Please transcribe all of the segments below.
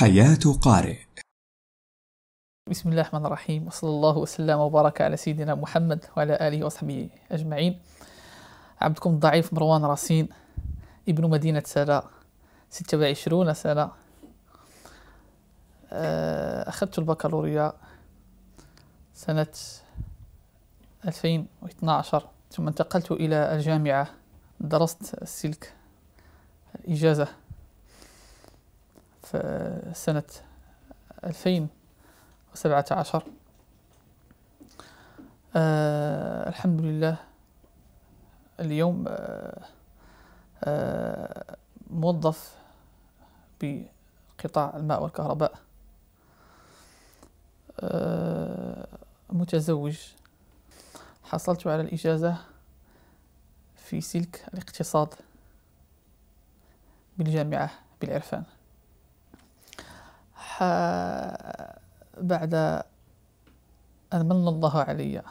حياة قارئ بسم الله الرحمن الرحيم وصلى الله وسلم وبارك على سيدنا محمد وعلى آله وصحبه أجمعين عبدكم الضعيف مروان راسين ابن مدينة سلا 26 سنة آه، أخذت البكالوريا سنة 2012 ثم انتقلت إلى الجامعة درست السلك الإجازة في سنة 2017 آه الحمد لله اليوم آه آه موظف بقطاع الماء والكهرباء آه متزوج حصلت على الإجازة في سلك الاقتصاد بالجامعة بالعرفان آه، بعد أن من الله علي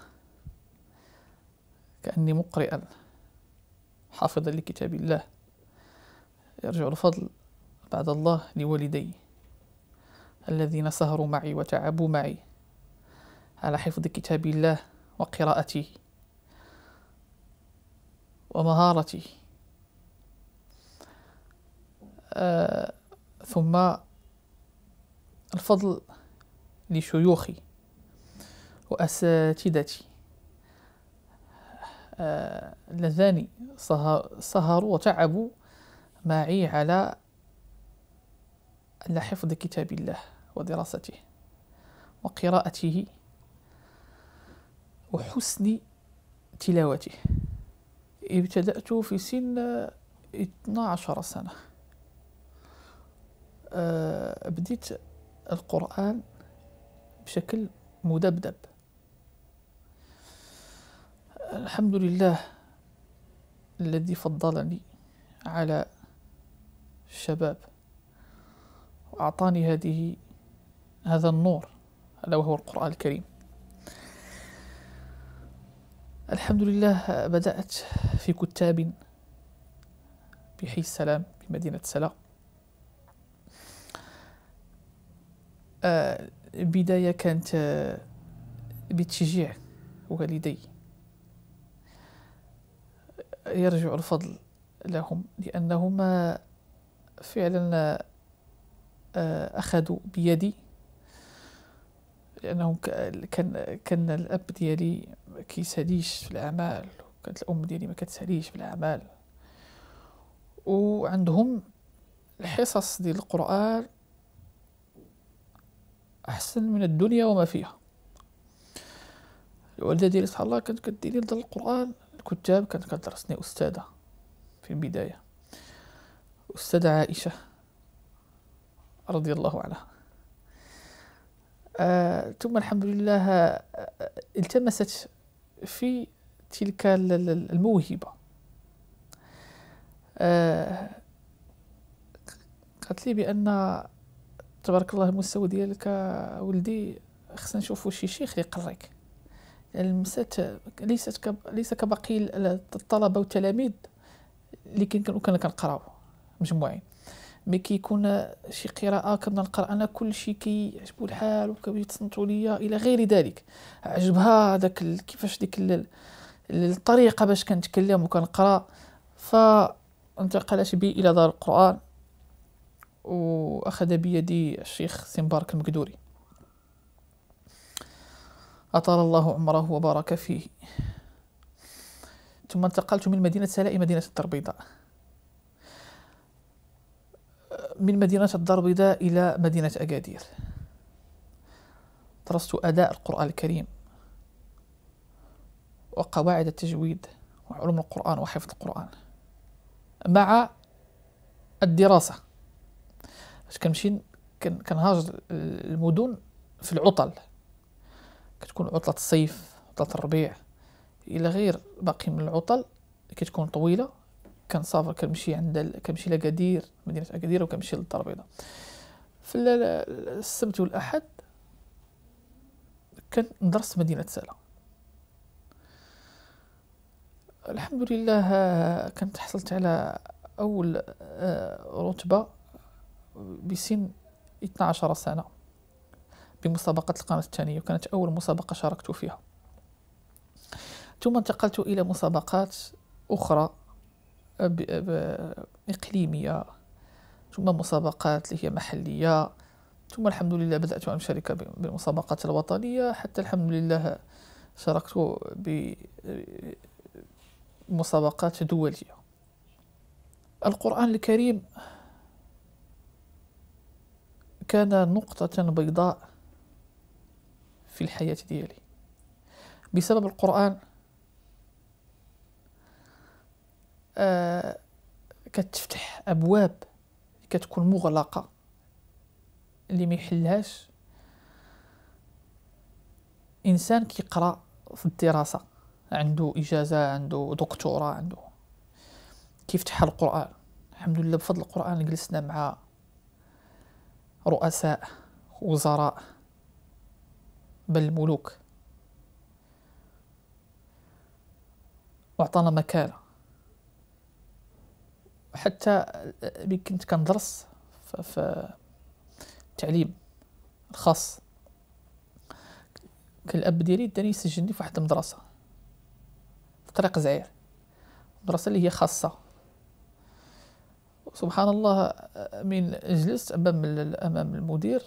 كأني مقرئا حافظا لكتاب الله يرجع الفضل بعد الله لوالدي الذين سهروا معي وتعبوا معي على حفظ كتاب الله وقراءته ومهارته آه ثم الفضل لشيوخي وأساتذتي اللذان آه، سهروا وتعبوا معي على حفظ كتاب الله ودراسته وقراءته وحسن تلاوته ابتدأت في سن 12 سنة آه، بديت القرآن بشكل مدبدب الحمد لله الذي فضلني على الشباب وأعطاني هذه هذا النور ألا وهو القرآن الكريم الحمد لله بدأت في كتاب بحي السلام بمدينة سلا البداية كانت بتشجيع والدي يرجع الفضل لهم لأنهما فعلا آه، أخذوا بيدي لأنهم كان كان الأب ديالي ما كيساليش في الأعمال وكانت الأم ديالي ما كتساليش في الأعمال وعندهم الحصص ديال القرآن أحسن من الدنيا وما فيها الوالدة ديالي سبحان الله كانت كديني لدار القرآن الكتاب كانت كدرسني أستاذة في البداية أستاذة عائشة رضي الله عنها آه، ثم الحمد لله آه، التمست في تلك الموهبة آه، قالت لي بأن تبارك الله المستوى ديالك ولدي خصنا نشوفوا شي شيخ يقريك المسات ليست كب... ليس كباقي الطلبه والتلاميذ اللي كانوا كنقراو مجموعين مي كيكون شي قراءه كنبدا نقرا انا كلشي كيعجبو الحال وكيتصنتو ليا الى غير ذلك عجبها داك ال... كيفاش ديك ال... الطريقه باش كنتكلم وكنقرا فانتقلت بي الى دار القران وأخذ بيدي الشيخ سيمبارك المقدوري أطال الله عمره وبارك فيه ثم انتقلت من مدينة سلا إلى مدينة الدار البيضاء من مدينة الدار البيضاء إلى مدينة أكادير درست أداء القرآن الكريم وقواعد التجويد وعلوم القرآن وحفظ القرآن مع الدراسة باش كنمشي كنهاجر المدن في العطل كتكون عطلة الصيف عطلة الربيع الى غير باقي من العطل كتكون طويله كنسافر كنمشي عند كنمشي لاكادير مدينه اكادير وكنمشي للدار البيضاء في السبت والاحد كندرس مدينه سلا الحمد لله كنت حصلت على اول آه، رتبه بسن 12 سنة بمسابقة القناه الثانية وكانت أول مسابقة شاركت فيها ثم انتقلت إلى مسابقات أخرى إقليمية ثم مسابقات اللي هي محلية ثم الحمد لله بدأت أن أشارك بالمسابقات الوطنية حتى الحمد لله شاركت بمسابقات دولية القرآن الكريم كان نقطة بيضاء في الحياة ديالي بسبب القرآن آه كتفتح أبواب كتكون مغلقة اللي ما يحلهاش إنسان كيقرأ في الدراسة عنده إجازة عنده دكتوراه عنده كيفتح القرآن الحمد لله بفضل القرآن جلسنا مع رؤساء وزراء بل ملوك وعطانا مكانه حتى ملي كنت كندرس في التعليم الخاص كان الاب ديالي داني يسجلني في واحد المدرسه في طريق زعير مدرسه اللي هي خاصه سبحان الله من جلست امام امام المدير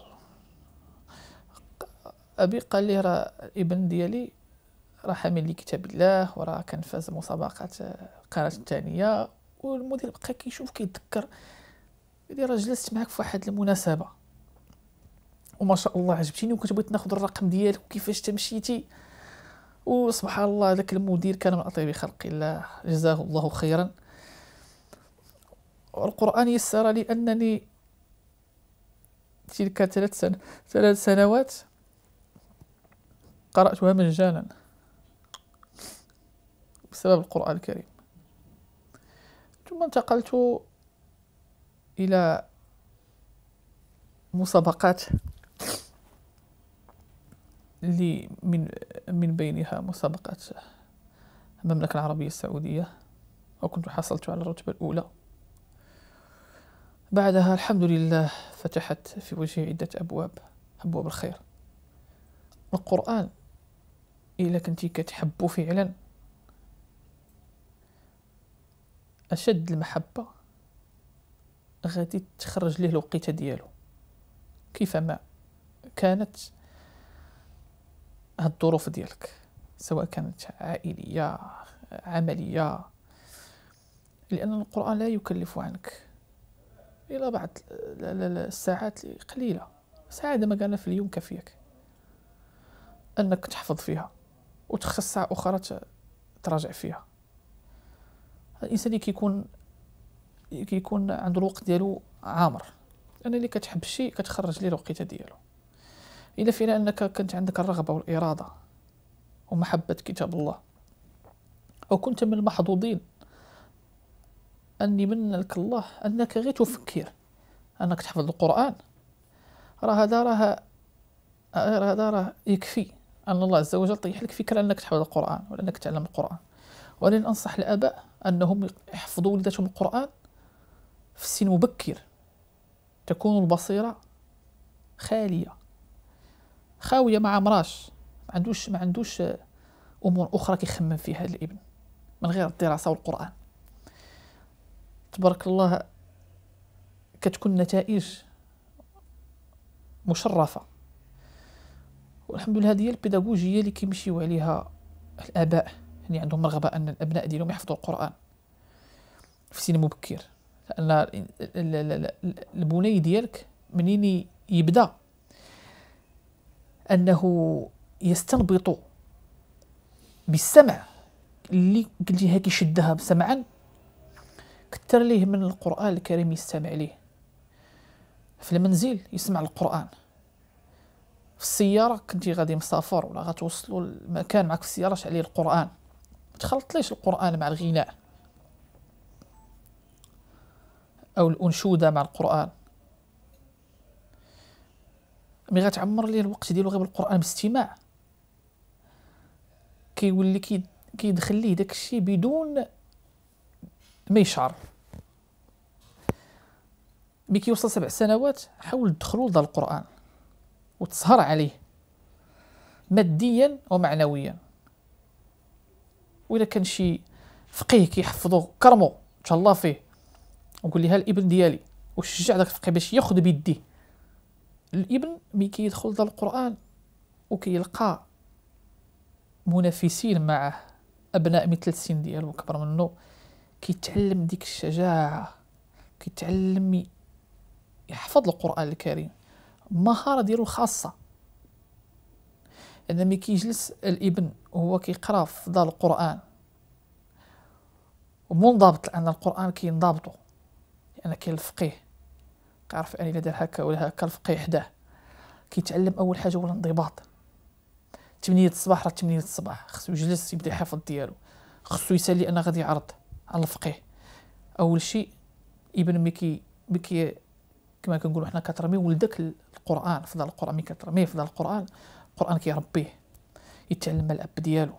ابي قال لي راه الابن ديالي راه حامل لي كتاب الله وراه كان فاز مسابقات القارات الثانيه والمدير بقى كيشوف كيتذكر اللي راه جلست معاك في واحد المناسبه وما شاء الله عجبتيني وكنت بغيت ناخذ الرقم ديالك وكيفاش تمشيتي وسبحان الله ذاك المدير كان من اطيب خلق الله جزاه الله خيرا والقرآن يسر لي أنني تلك ثلاث سن... ثلاث سنوات قرأتها مجانا بسبب القرآن الكريم ثم انتقلت إلى مسابقات لي من من بينها مسابقات المملكة العربية السعودية وكنت حصلت على الرتبة الأولى بعدها الحمد لله فتحت في وجهي عدة أبواب أبواب الخير القرآن إلا كنتي كتحبو فعلا أشد المحبة غادي تخرج ليه الوقيته ديالو كيفما كانت هاد الظروف ديالك سواء كانت عائليه عمليه لان القران لا يكلف عنك الى بعض الساعات قليله ساعه ما قالنا في اليوم كافيك انك تحفظ فيها وتخص ساعه اخرى تراجع فيها الانسان اللي كيكون كيكون عنده الوقت ديالو عامر انا اللي كتحب شي كتخرج ليه الوقيته ديالو الا فينا انك كانت عندك الرغبه والاراده ومحبه كتاب الله او كنت من المحظوظين أني منك الله أنك غير تفكر أنك تحفظ القرآن راه هذا راه هذا راه يكفي أن الله عز وجل طيح لك فكرة أنك تحفظ القرآن ولا أنك تعلم القرآن ولن أنصح الآباء أنهم يحفظوا ولداتهم القرآن في سن مبكر تكون البصيرة خالية خاوية مع مراش ما عندوش ما عندوش أمور أخرى كيخمم فيها الابن من غير الدراسة والقرآن تبارك الله كتكون نتائج مشرفه والحمد لله هذه هي البيداغوجيه اللي كيمشيو عليها الاباء يعني عندهم رغبه ان الابناء ديالهم يحفظوا القران في سن مبكر لان البني ديالك منين يبدا انه يستنبط بالسمع اللي قلتيها كيشدها سمعا كثر ليه من القرآن الكريم يستمع ليه في المنزل يسمع القرآن في السيارة كنتي غادي مسافر ولا غتوصلوا المكان معك في السيارة شعلي القرآن تخلط ليش القرآن مع الغناء أو الأنشودة مع القرآن مي غتعمر ليه الوقت ديالو غير بالقرآن باستماع كيولي كيدخل ليه داكشي بدون ما يشعر ملي كيوصل سبع سنوات حاول تدخلو لدار القران وتسهر عليه ماديا ومعنويا وإذا كان شي فقيه كيحفظو كرمو ان شاء الله فيه وقول لها الابن ديالي وشجع داك الفقيه باش ياخذ بيديه الابن ملي كيدخل لدار القران وكيلقى منافسين معه ابناء من ثلاث سن ديالو كبر منه كيتعلم ديك الشجاعه كيتعلم يحفظ القران الكريم مهاره ديالو الخاصه لان ملي كيجلس الابن وهو كيقرا في دار القران ومنضبط لان القران كينضبطو لان كاين الفقيه كيعرف أن الا دار هكا ولا هكا الفقيه حداه كيتعلم اول حاجه هو الانضباط تمنية الصباح راه تمنية الصباح خصو يجلس يبدا يحفظ ديالو خصو يسالي انا غادي يعرض على الفقيه اول شيء ابن مكي بكي كما كنقولوا حنا كترمي ولدك القران فضل القران مي كترمي فضل القران القران كيربيه يتعلم مع الاب ديالو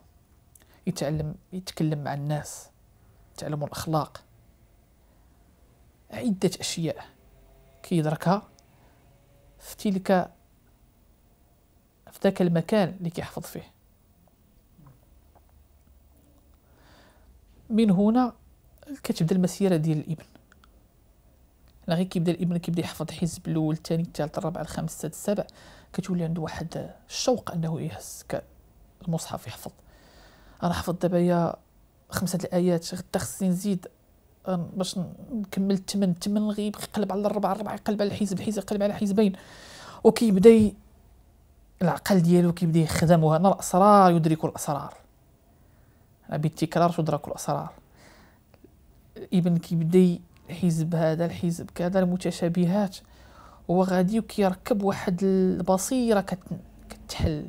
يتعلم يتكلم مع الناس يتعلم الاخلاق عده اشياء كيدركها في تلك في ذاك المكان اللي كيحفظ فيه من هنا كتبدا المسيره ديال الابن لا غير كيبدا الابن كيبدا يحفظ حزب الاول الثاني الثالث الرابع الخامس السادس السابع كتولي عنده واحد الشوق انه يهز المصحف يحفظ انا حفظت دابا خمسه الايات غدا خصني نزيد باش نكمل الثمن الثمن يبقى يقلب على الربعه الربعه يقلب على الحزب الحزب يقلب على حزبين وكيبدا العقل ديالو كيبدا يخدم وهنا الاسرار يدرك الاسرار بالتكرار تدرك الاسرار ابن كيبدا الحزب هذا الحزب كذا المتشابهات هو غادي وكيركب واحد البصيره كتحل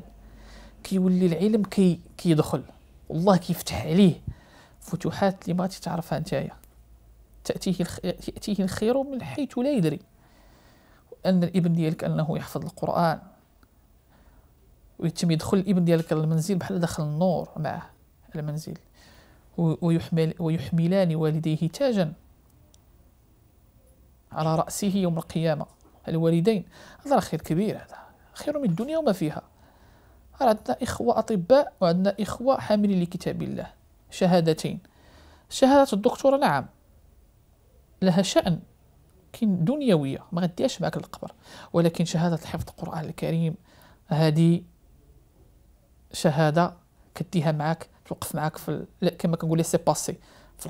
كيولي العلم كي كيدخل والله كيفتح عليه فتوحات اللي ما تتعرفها نتايا تاتيه الخ... ياتيه الخير من حيث لا يدري ان الابن ديالك انه يحفظ القران ويتم يدخل الابن ديالك المنزل بحال دخل النور معه المنزل ويحمل ويحملان والديه تاجا على رأسه يوم القيامة الوالدين هذا خير كبير هذا خير من الدنيا وما فيها عندنا إخوة أطباء وعندنا إخوة حاملين لكتاب الله شهادتين شهادة الدكتورة نعم لها شأن كاين دنيوية ما غديهاش معك للقبر ولكن شهادة حفظ القرآن الكريم هذه شهادة كديها معك توقف معاك في كما كنقول لي سي باسي في,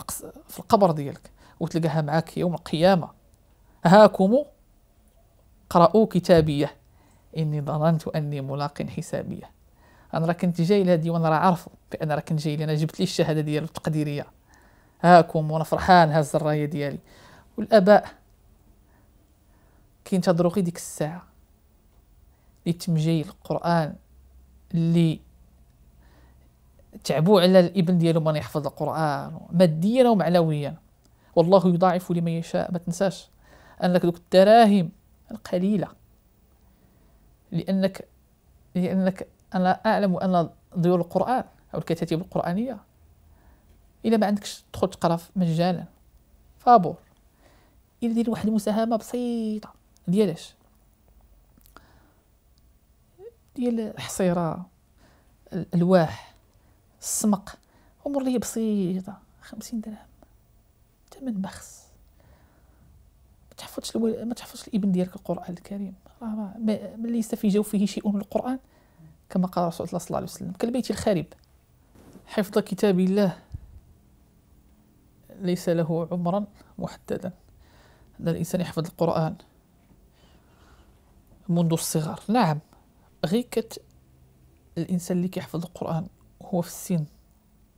في القبر ديالك وتلقاها معاك يوم القيامه هاكم قرأوا كتابيه اني ظننت اني ملاق حسابيه انا راه كنت جاي لهادي وانا راه عارفه بان راه كنت جاي انا جبت لي الشهاده ديال التقديريه هاكم وانا فرحان هاز الرايه ديالي والاباء كينتظروا غير ديك الساعه اللي القران اللي تعبوا على الابن ديالو ما يحفظ القران ماديا ومعنويا والله يضاعف لمن يشاء ما تنساش انك دوك الدراهم القليله لانك لانك انا اعلم ان ديور القران او الكتاتيب القرانيه الا ما عندكش تدخل تقرا مجانا فابور الا دير واحد المساهمه بسيطه ديالاش ديال الحصيره الالواح السمق امور لي بسيطه خمسين درهم ثمن بخس ما تحفظش الو... ما تحفظش الابن ديالك القران الكريم راه ما ليس في جوفه شيء من القران كما قال رسول الله صلى الله عليه وسلم كالبيت الخارب حفظ كتاب الله ليس له عمرا محددا ان الانسان يحفظ القران منذ الصغر نعم غير كت الانسان اللي كيحفظ القران هو في السن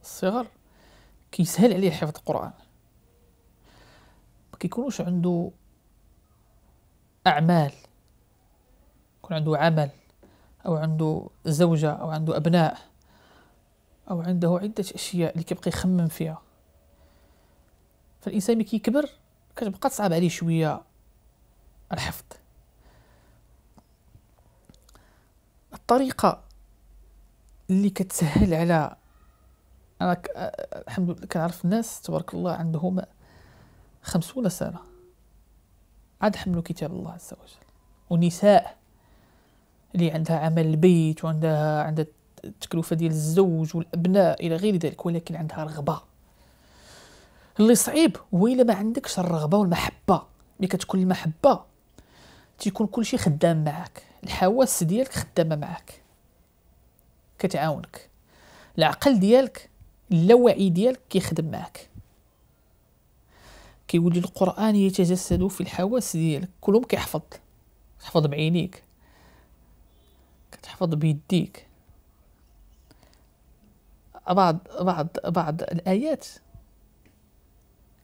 الصغر كيسهل عليه حفظ القران ما كيكونوش عنده اعمال يكون عنده عمل او عنده زوجه او عنده ابناء او عنده عده اشياء اللي كيبقى يخمم فيها فالانسان ملي كيكبر كتبقى تصعب عليه شويه الحفظ الطريقه اللي كتسهل على انا ك... الحمد لله كنعرف الناس تبارك الله عندهم خمسون سنه عاد حملوا كتاب الله عز وجل ونساء اللي عندها عمل البيت وعندها عندها التكلفه ديال الزوج والابناء الى غير ذلك ولكن عندها رغبه اللي صعيب هو الا ما عندكش الرغبه والمحبه ملي كتكون المحبه تيكون كلشي خدام معاك الحواس ديالك خدامه معاك كتعاونك العقل ديالك اللاوعي ديالك كيخدم معك كيولي القران يتجسد في الحواس ديالك كلهم كيحفظ تحفظ بعينيك كتحفظ بيديك بعض بعض بعض الايات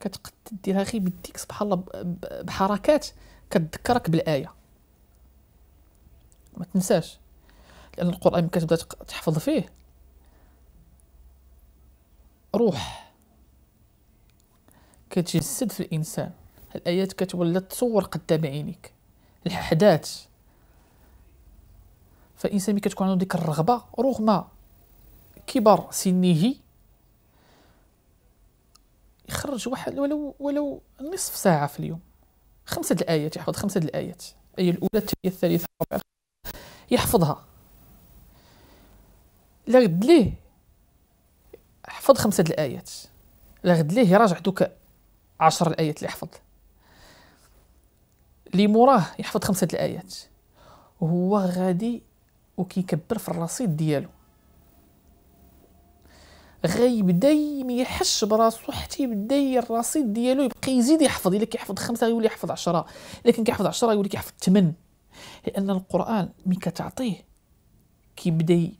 كتقد ديرها غير بيديك سبحان الله بحركات كتذكرك بالايه ما تنساش لأن القرآن ملي كتبدا تحفظ فيه روح كتجسد في الإنسان الآيات كتولى تصور قدام عينيك الأحداث فالإنسان ملي كتكون عنده ديك الرغبة رغم كبر سنه يخرج واحد ولو ولو نصف ساعة في اليوم خمسة الآيات يحفظ خمسة الآيات الآية الأولى الثانية الثالثة الرابعة يحفظها لا غد ليه حفظ خمسة الآيات لا غد ليه يراجع دوك عشر الآيات اللي حفظ اللي موراه يحفظ خمسة الآيات وهو غادي وكيكبر في الرصيد ديالو غيبدا يحش براسو حتى يبدا الرصيد ديالو يبقى يزيد يحفظ الا كيحفظ خمسه يولي يحفظ عشرة الا كان كيحفظ عشرة يولي كيحفظ ثمن لان القران مين كتعطيه كيبدا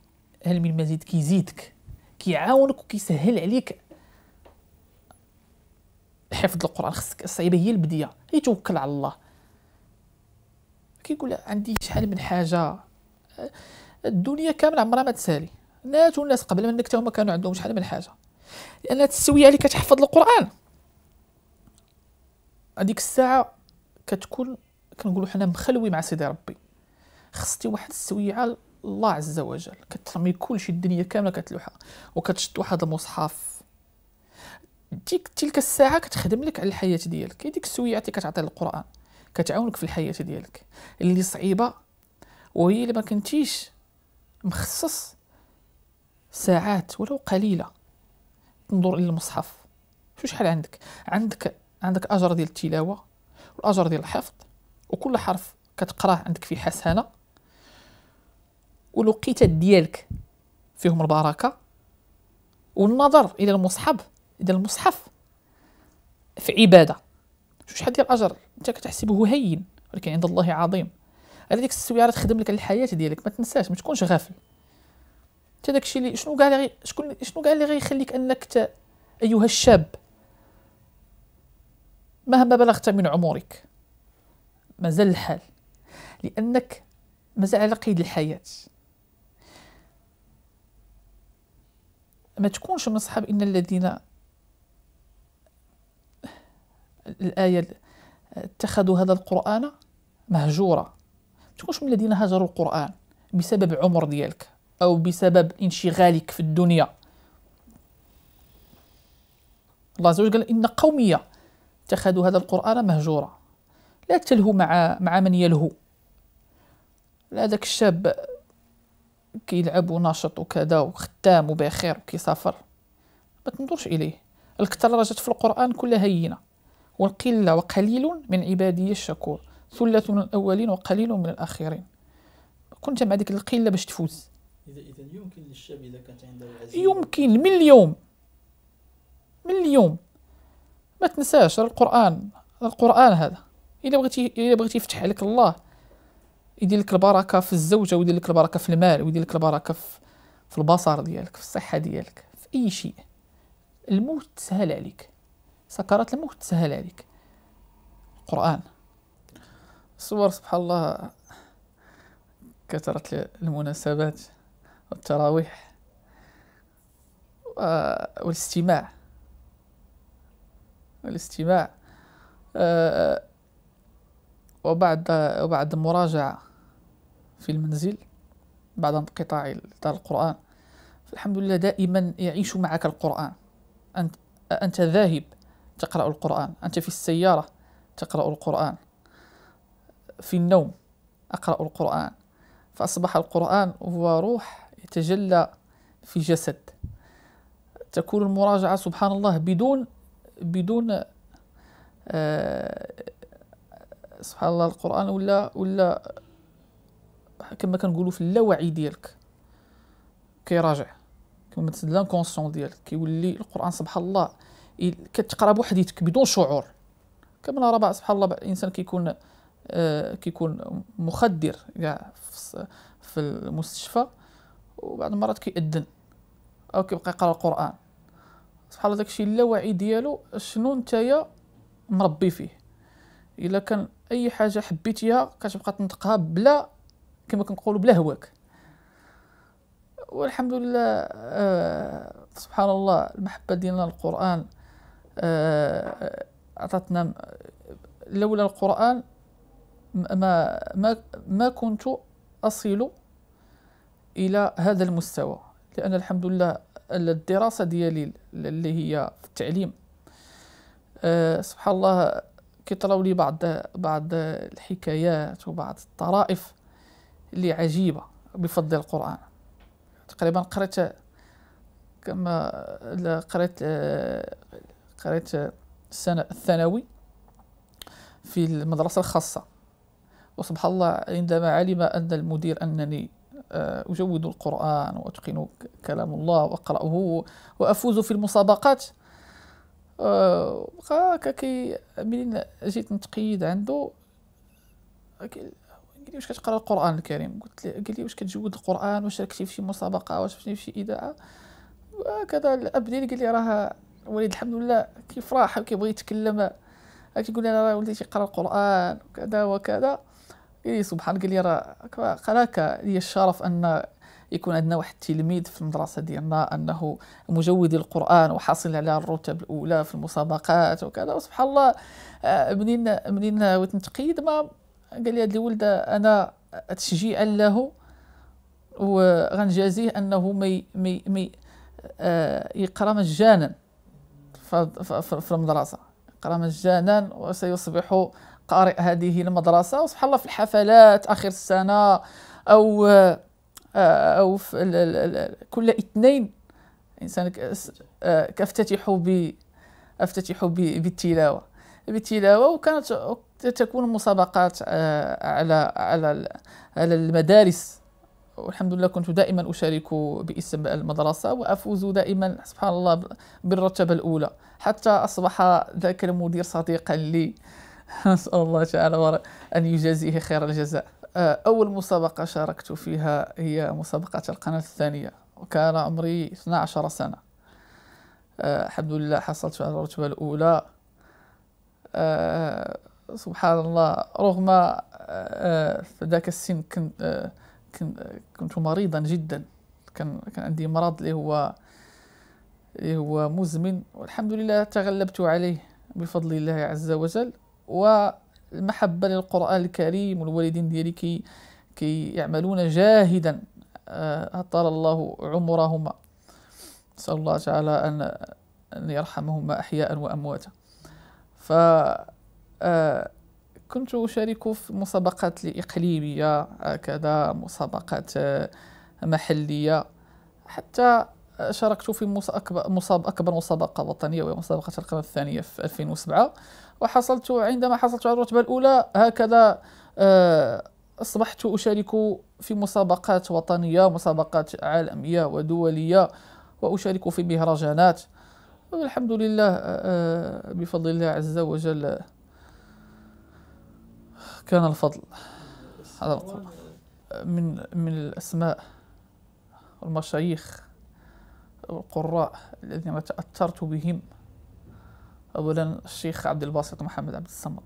هل من مزيد كيزيدك كيعاونك وكيسهل عليك حفظ القران خصك الصعيبه هي البديه هي توكل على الله كيقول عندي شحال من حاجه الدنيا كامله عمرها ما تسالي نات الناس قبل منك حتى هما كانوا عندهم شحال من حاجه لان التسويه اللي كتحفظ القران هذيك الساعه كتكون كنقولوا حنا مخلوي مع سيدي ربي خصتي واحد السويعه الله عز وجل كترمي كلشي الدنيا كامله كتلوحها وكتشد واحد المصحف ديك تلك الساعه كتخدم لك على الحياه ديالك هي ديك السويعه اللي كتعطي القران كتعاونك في الحياه ديالك اللي صعيبه وهي اللي ما كنتيش مخصص ساعات ولو قليله تنظر الى المصحف شو شحال عندك عندك عندك اجر ديال التلاوه والاجر ديال الحفظ وكل حرف كتقراه عندك فيه حسنه والوقيتات ديالك فيهم البركه والنظر الى المصحف الى المصحف في عباده شحال ديال الاجر انت كتحسبه هين ولكن عند الله عظيم على ديك السويعه تخدم لك على الحياه ديالك ما تنساش ما تكونش غافل حتى داكشي اللي شنو قال غي شكون شنو قال اللي غيخليك انك ت... ايها الشاب مهما بلغت من عمرك مازال الحال لانك مازال على قيد الحياه ما تكونش من صحاب ان الذين الايه اتخذوا هذا القران مهجوره ما تكونش من الذين هجروا القران بسبب العمر ديالك او بسبب انشغالك في الدنيا الله عز وجل قال ان قوميه اتخذوا هذا القران مهجورا لا تلهو مع مع من يلهو لا ذاك الشاب كيلعب وناشط وكذا وخدام وبخير وكيسافر ما تنظرش اليه الكثره راه جات في القران كلها هينه والقله وقليل من عبادي الشكور ثله من الاولين وقليل من الاخرين كنت مع ديك القله باش تفوز اذا اذا يمكن للشاب اذا كانت عنده يمكن من اليوم من اليوم ما تنساش القران القران هذا الا بغيتي الا بغيتي يفتح عليك الله يدير لك البركه في الزوجه ويدير لك البركه في المال ويدير لك البركه في, في البصر ديالك في الصحه ديالك في اي شيء الموت سهل عليك سكرات الموت سهل عليك القران الصور سبحان الله كثرت المناسبات والتراويح والاستماع والاستماع آه، وبعد وبعد مراجعه في المنزل بعد انقطاع القرآن فالحمد لله دائما يعيش معك القرآن أنت, أنت ذاهب تقرأ القرآن أنت في السيارة تقرأ القرآن في النوم أقرأ القرآن فأصبح القرآن هو روح يتجلى في جسد تكون المراجعة سبحان الله بدون بدون آه سبحان الله القرآن ولا ولا كما كنقولوا في اللاوعي ديالك كيراجع كما تسد لانكونسيون ديالك كيولي القران سبحان الله كتقرا بوحديتك بدون شعور كما بعض سبحان الله الانسان كيكون آه كيكون مخدر كاع في, في المستشفى وبعض المرات كيأذن او كيبقى يقرا القران سبحان الله داكشي اللاوعي ديالو شنو نتايا مربي فيه الا كان اي حاجه حبيتيها كتبقى تنطقها بلا كما كنقولوا بلا هواك والحمد لله آه سبحان الله المحبه ديالنا للقران آه، عطاتنا آه لولا القران ما ما ما كنت اصل الى هذا المستوى لان الحمد لله الدراسه ديالي اللي هي في التعليم آه سبحان الله كيطراو لي بعض بعض الحكايات وبعض الطرائف اللي عجيبة بفضل القرآن تقريبا قرأت كما قرأت آه، قرأت السنة الثانوي في المدرسة الخاصة وسبحان الله عندما علم أن المدير أنني آه، أجود القرآن وأتقن كلام الله وأقرأه وأفوز في المسابقات هكا آه، كي جيت نتقيد عنده لي واش كتقرا القران الكريم قلت لي قال لي واش كتجود القران واش شاركتي في شي مسابقه واش شاركتي في شي اذاعه وكذا الاب ديالي قال لي راه وليد الحمد لله كيفرح وكيبغي يتكلم كيقول لي راه ولدي تيقرا القران وكذا وكذا قال لي سبحان قال لي راه قراك لي الشرف ان يكون عندنا واحد التلميذ في المدرسه ديالنا انه مجود القران وحاصل على الرتب الاولى في المسابقات وكذا وسبحان الله آه، منين منين وتنتقيد نتقيد ما قال لي هاد الولد انا تشجيعا له وغنجازيه انه مي مي مي آه يقرا مجانا في المدرسه يقرا مجانا وسيصبح قارئ هذه المدرسه وسبحان الله في الحفلات اخر السنه او آه او في الـ الـ الـ كل اثنين الانسان آه، كافتتح ب افتتح بالتلاوه بالتلاوه وكانت تكون مسابقات آه، على على على المدارس والحمد لله كنت دائما أشارك باسم المدرسة وأفوز دائما سبحان الله بالرتبة الأولى حتى أصبح ذاك المدير صديقا لي نسأل الله تعالى أن يجازيه خير الجزاء آه، أول مسابقة شاركت فيها هي مسابقة القناة الثانية وكان عمري 12 سنة آه، الحمد لله حصلت على الرتبة الأولى آه، سبحان الله رغم في آه، آه، ذاك السن كنت كنت مريضا جدا كان كان عندي مرض اللي هو اللي هو مزمن والحمد لله تغلبت عليه بفضل الله عز وجل والمحبة للقرآن الكريم والوالدين ديالي كي كي يعملون جاهدا أطال الله عمرهما نسأل الله تعالى أن أن يرحمهما أحياء وأمواتا ف آه، كنت أشارك في مسابقات إقليمية هكذا مسابقات آه، محلية حتى شاركت في مسابقة أكبر مسابقة وطنية وهي مسابقة القمة الثانية في 2007 وحصلت عندما حصلت على الرتبة الأولى هكذا آه، أصبحت أشارك في مسابقات وطنية مسابقات عالمية ودولية وأشارك في مهرجانات والحمد لله آه، آه، بفضل الله عز وجل كان الفضل على القرآن من من الأسماء والمشايخ والقراء الذين تأثرت بهم أولا الشيخ عبد الباسط محمد عبد الصمد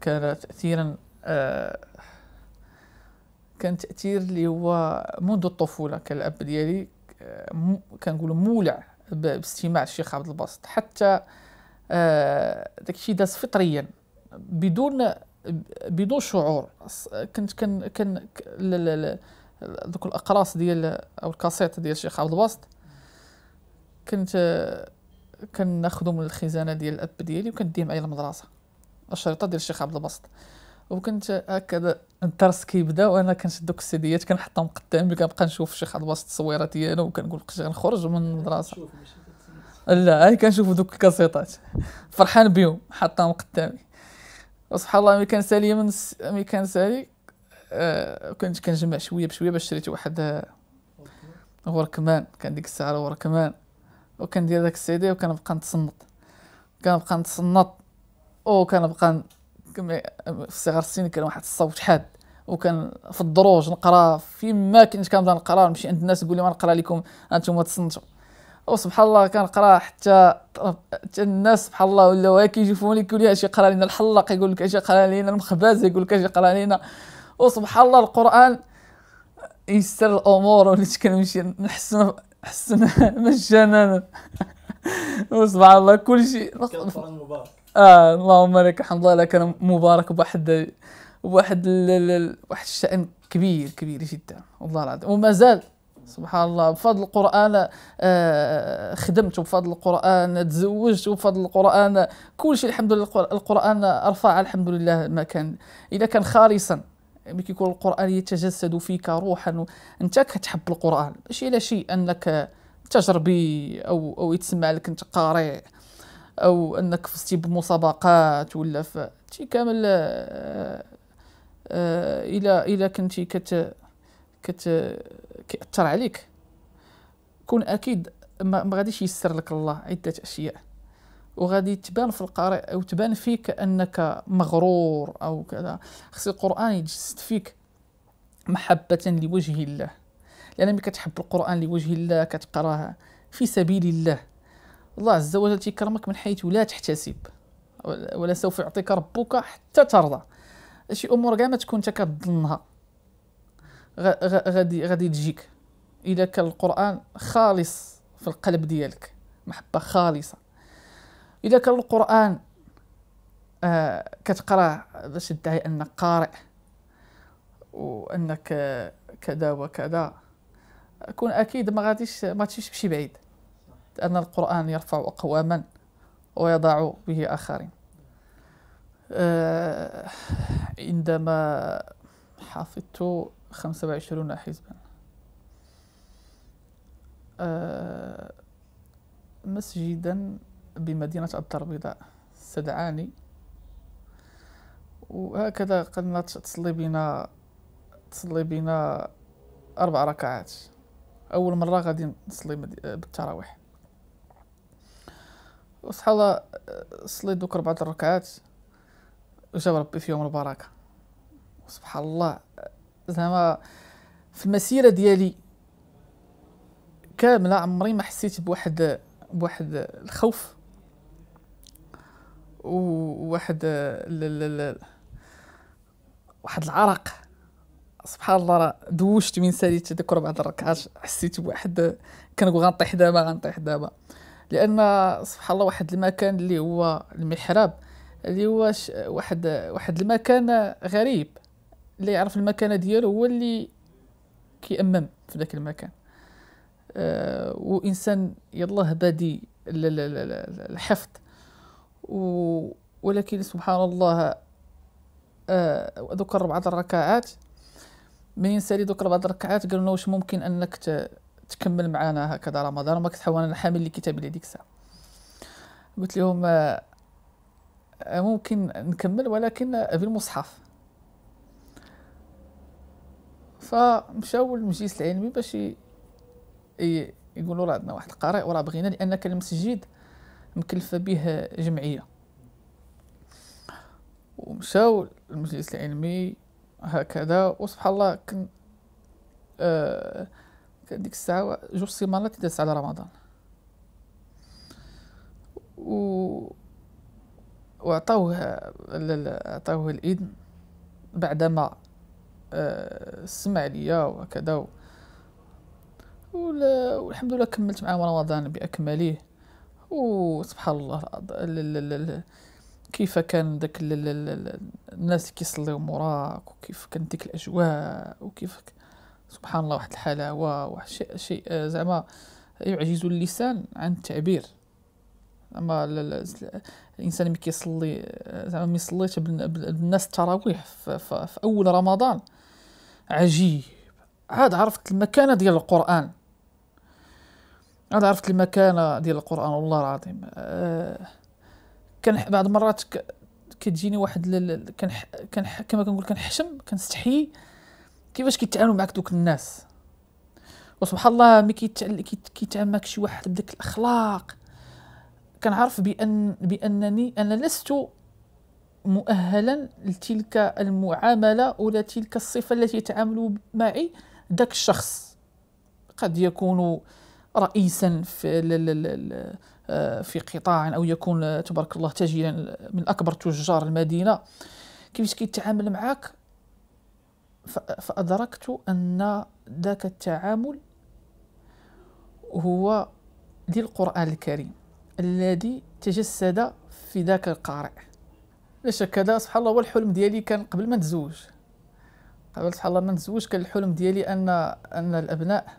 كان تأثيرا آه، كان تأثير لي هو منذ الطفولة كالأب ديالي كنقول مولع باستماع الشيخ عبد الباسط حتى آه، داكشي داز فطريا بدون بدون شعور كنت كن كن دوك الاقراص ديال او الكاسيت ديال الشيخ عبد الباسط كنت كناخذو من الخزانه ديال الاب ديالي وكنديه معايا المدرسه الشريطه ديال الشيخ عبد الباسط وكنت هكذا الدرس كيبدا وانا كنشد دوك السيديات كنحطهم قدامي كنبقى نشوف شي خطبه التصويره ديالو وكنقول لك غنخرج من المدرسه لا هاي كنشوف دوك الكاسيطات فرحان بيهم حاطهم قدامي وسبحان الله ملي كنسالي من س... ملي كنسالي آه كنت كنجمع شويه بشويه باش شريت واحد آه، وركمان كان ديك الساعه وركمان وكندير داك السيدي وكنبقى نتصنط كنبقى نتصنط وكنبقى كما في صغار السن كان واحد الصوت حاد وكان في الدروج نقرا فين ما كنت كنبدا نقرا نمشي عند الناس نقول لهم نقرا لكم انتم تصنتوا وسبحان الله كنقرا حتى حتى الناس سبحان الله ولاو كيجيفوني كيقول لي اجي قرا لنا الحلاق يقول لك اجي قرا لنا المخباز يقول لك اجي قرا لنا وسبحان الله القران يسر الامور وليت كنمشي نحسن نحسن مجانا وسبحان الله كل شيء القران مبارك آه اللهم لك الحمد لك انا مبارك بواحد بواحد واحد الشأن كبير كبير جدا والله العظيم وما زال سبحان الله بفضل القرآن آه خدمت وبفضل القرآن تزوجت وبفضل القرآن كل شيء الحمد لله القرآن أرفع الحمد لله ما كان إذا كان خالصا كيكون القرآن يتجسد فيك روحا أنت كتحب القرآن ماشي لا شيء أنك تجربي أو أو يتسمع لك أنت قارئ او انك فزتي بمسابقات ولا في كامل آه، آه، الى الى كنتي كت كت كيأثر عليك كون اكيد ما غاديش يسر لك الله عده اشياء وغادي تبان في القارئ او تبان فيك انك مغرور او كذا خص القران يجسد فيك محبه لوجه الله لان ملي كتحب القران لوجه الله كتقراه في سبيل الله الله عز وجل تيكرمك من حيث لا تحتسب ولا سوف يعطيك ربك حتى ترضى شي امور كاع ما تكون انت كتظنها غادي غادي تجيك الا كان القران خالص في القلب ديالك محبه خالصه الا كان القران آه كتقرا باش تدعي انك قارئ وانك كذا وكذا كون اكيد ما غاديش ما تمشيش بعيد لأن القرآن يرفع أقواما ويضع به آخرين آه، عندما حفظت 25 حزبا آه، مسجدا بمدينة عبد البيضاء استدعاني وهكذا قلنا تصلي بنا تصلي بنا أربع ركعات أول مرة غادي نصلي بالتراويح الله صليت دوك ربعة الركعات وجاب ربي فيهم البركة سبحان الله زعما في المسيرة ديالي كاملة عمري ما حسيت بواحد بواحد الخوف وواحد ال واحد العرق سبحان الله راه دوشت من ساليت ديك ربع الركعات حسيت بواحد كنقول غنطيح دابا غنطيح دابا لان سبحان الله واحد المكان اللي هو المحراب اللي هو واحد واحد المكان غريب اللي يعرف المكانه ديالو هو اللي كيأمم في ذاك المكان أه وانسان يلاه بادي الحفظ ولكن سبحان الله أه ذكر بعض الركعات من لي ذكر بعض الركعات قالوا واش ممكن انك تكمل معنا هكذا رمضان وما كتحاول انا حامل الكتاب اللي ديك الساعه قلت لهم آه، آه، ممكن نكمل ولكن بالمصحف آه، فمشاو للمجلس العلمي باش يقولوا راه عندنا واحد القارئ وراه بغينا لان كان المسجد مكلفه به جمعيه ومشاو للمجلس العلمي هكذا وسبحان الله كن آه كان ديك الساعه جوج سيمانات كي دازت على رمضان و وعطاوه عطاوه الاذن بعدما أه سمع ليا وكذا و... والحمد لله كملت معاهم رمضان باكمله وسبحان الله كيف كان داك الناس كيصليو موراك وكيف كانت ديك الاجواء وكيف كان... سبحان الله واحد الحلاوه واحد شيء شيء زعما يعجز اللسان عن التعبير اما الانسان ملي كيصلي زعما ملي صليت بالناس التراويح في, اول رمضان عجيب عاد عرفت المكانه ديال القران عاد عرفت المكانه ديال القران والله العظيم آه، كان بعض المرات كتجيني واحد كان كما كنقول كنحشم كنستحي كيفاش كيتعاملوا معك دوك الناس وسبحان الله ملي كيتعامل معك شي واحد بديك الاخلاق كنعرف بان بانني انا لست مؤهلا لتلك المعامله ولا تلك الصفه التي يتعامل معي ذاك الشخص قد يكون رئيسا في آه، في قطاع او يكون تبارك الله تاجرا من اكبر تجار المدينه كيفاش كيتعامل معك فأدركت أن ذاك التعامل هو القرآن الكريم الذي تجسد في ذاك القارئ لا شك هذا سبحان الله هو الحلم ديالي كان قبل ما نتزوج قبل سبحان الله ما نتزوج كان الحلم ديالي ان ان الابناء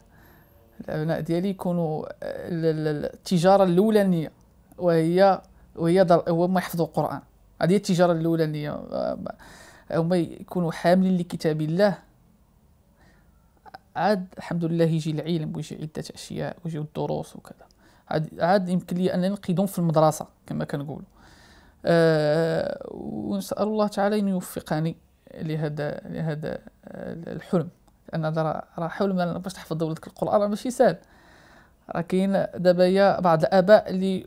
الابناء ديالي يكونوا التجاره الاولانيه وهي وهي هما يحفظوا القران هذه التجاره الاولانيه هما يكونوا حاملين لكتاب الله عاد الحمد لله يجي العلم ويجي عدة أشياء ويجي الدروس وكذا عاد, عاد يمكن لي أنني نقيدهم في المدرسة كما كنقولوا أه ونسأل الله تعالى أن يوفقني لهذا لهذا آه، الحلم لأن هذا راه حلم باش تحفظ ولدك القرآن راه ماشي سهل راه كاين دابا بعض الآباء اللي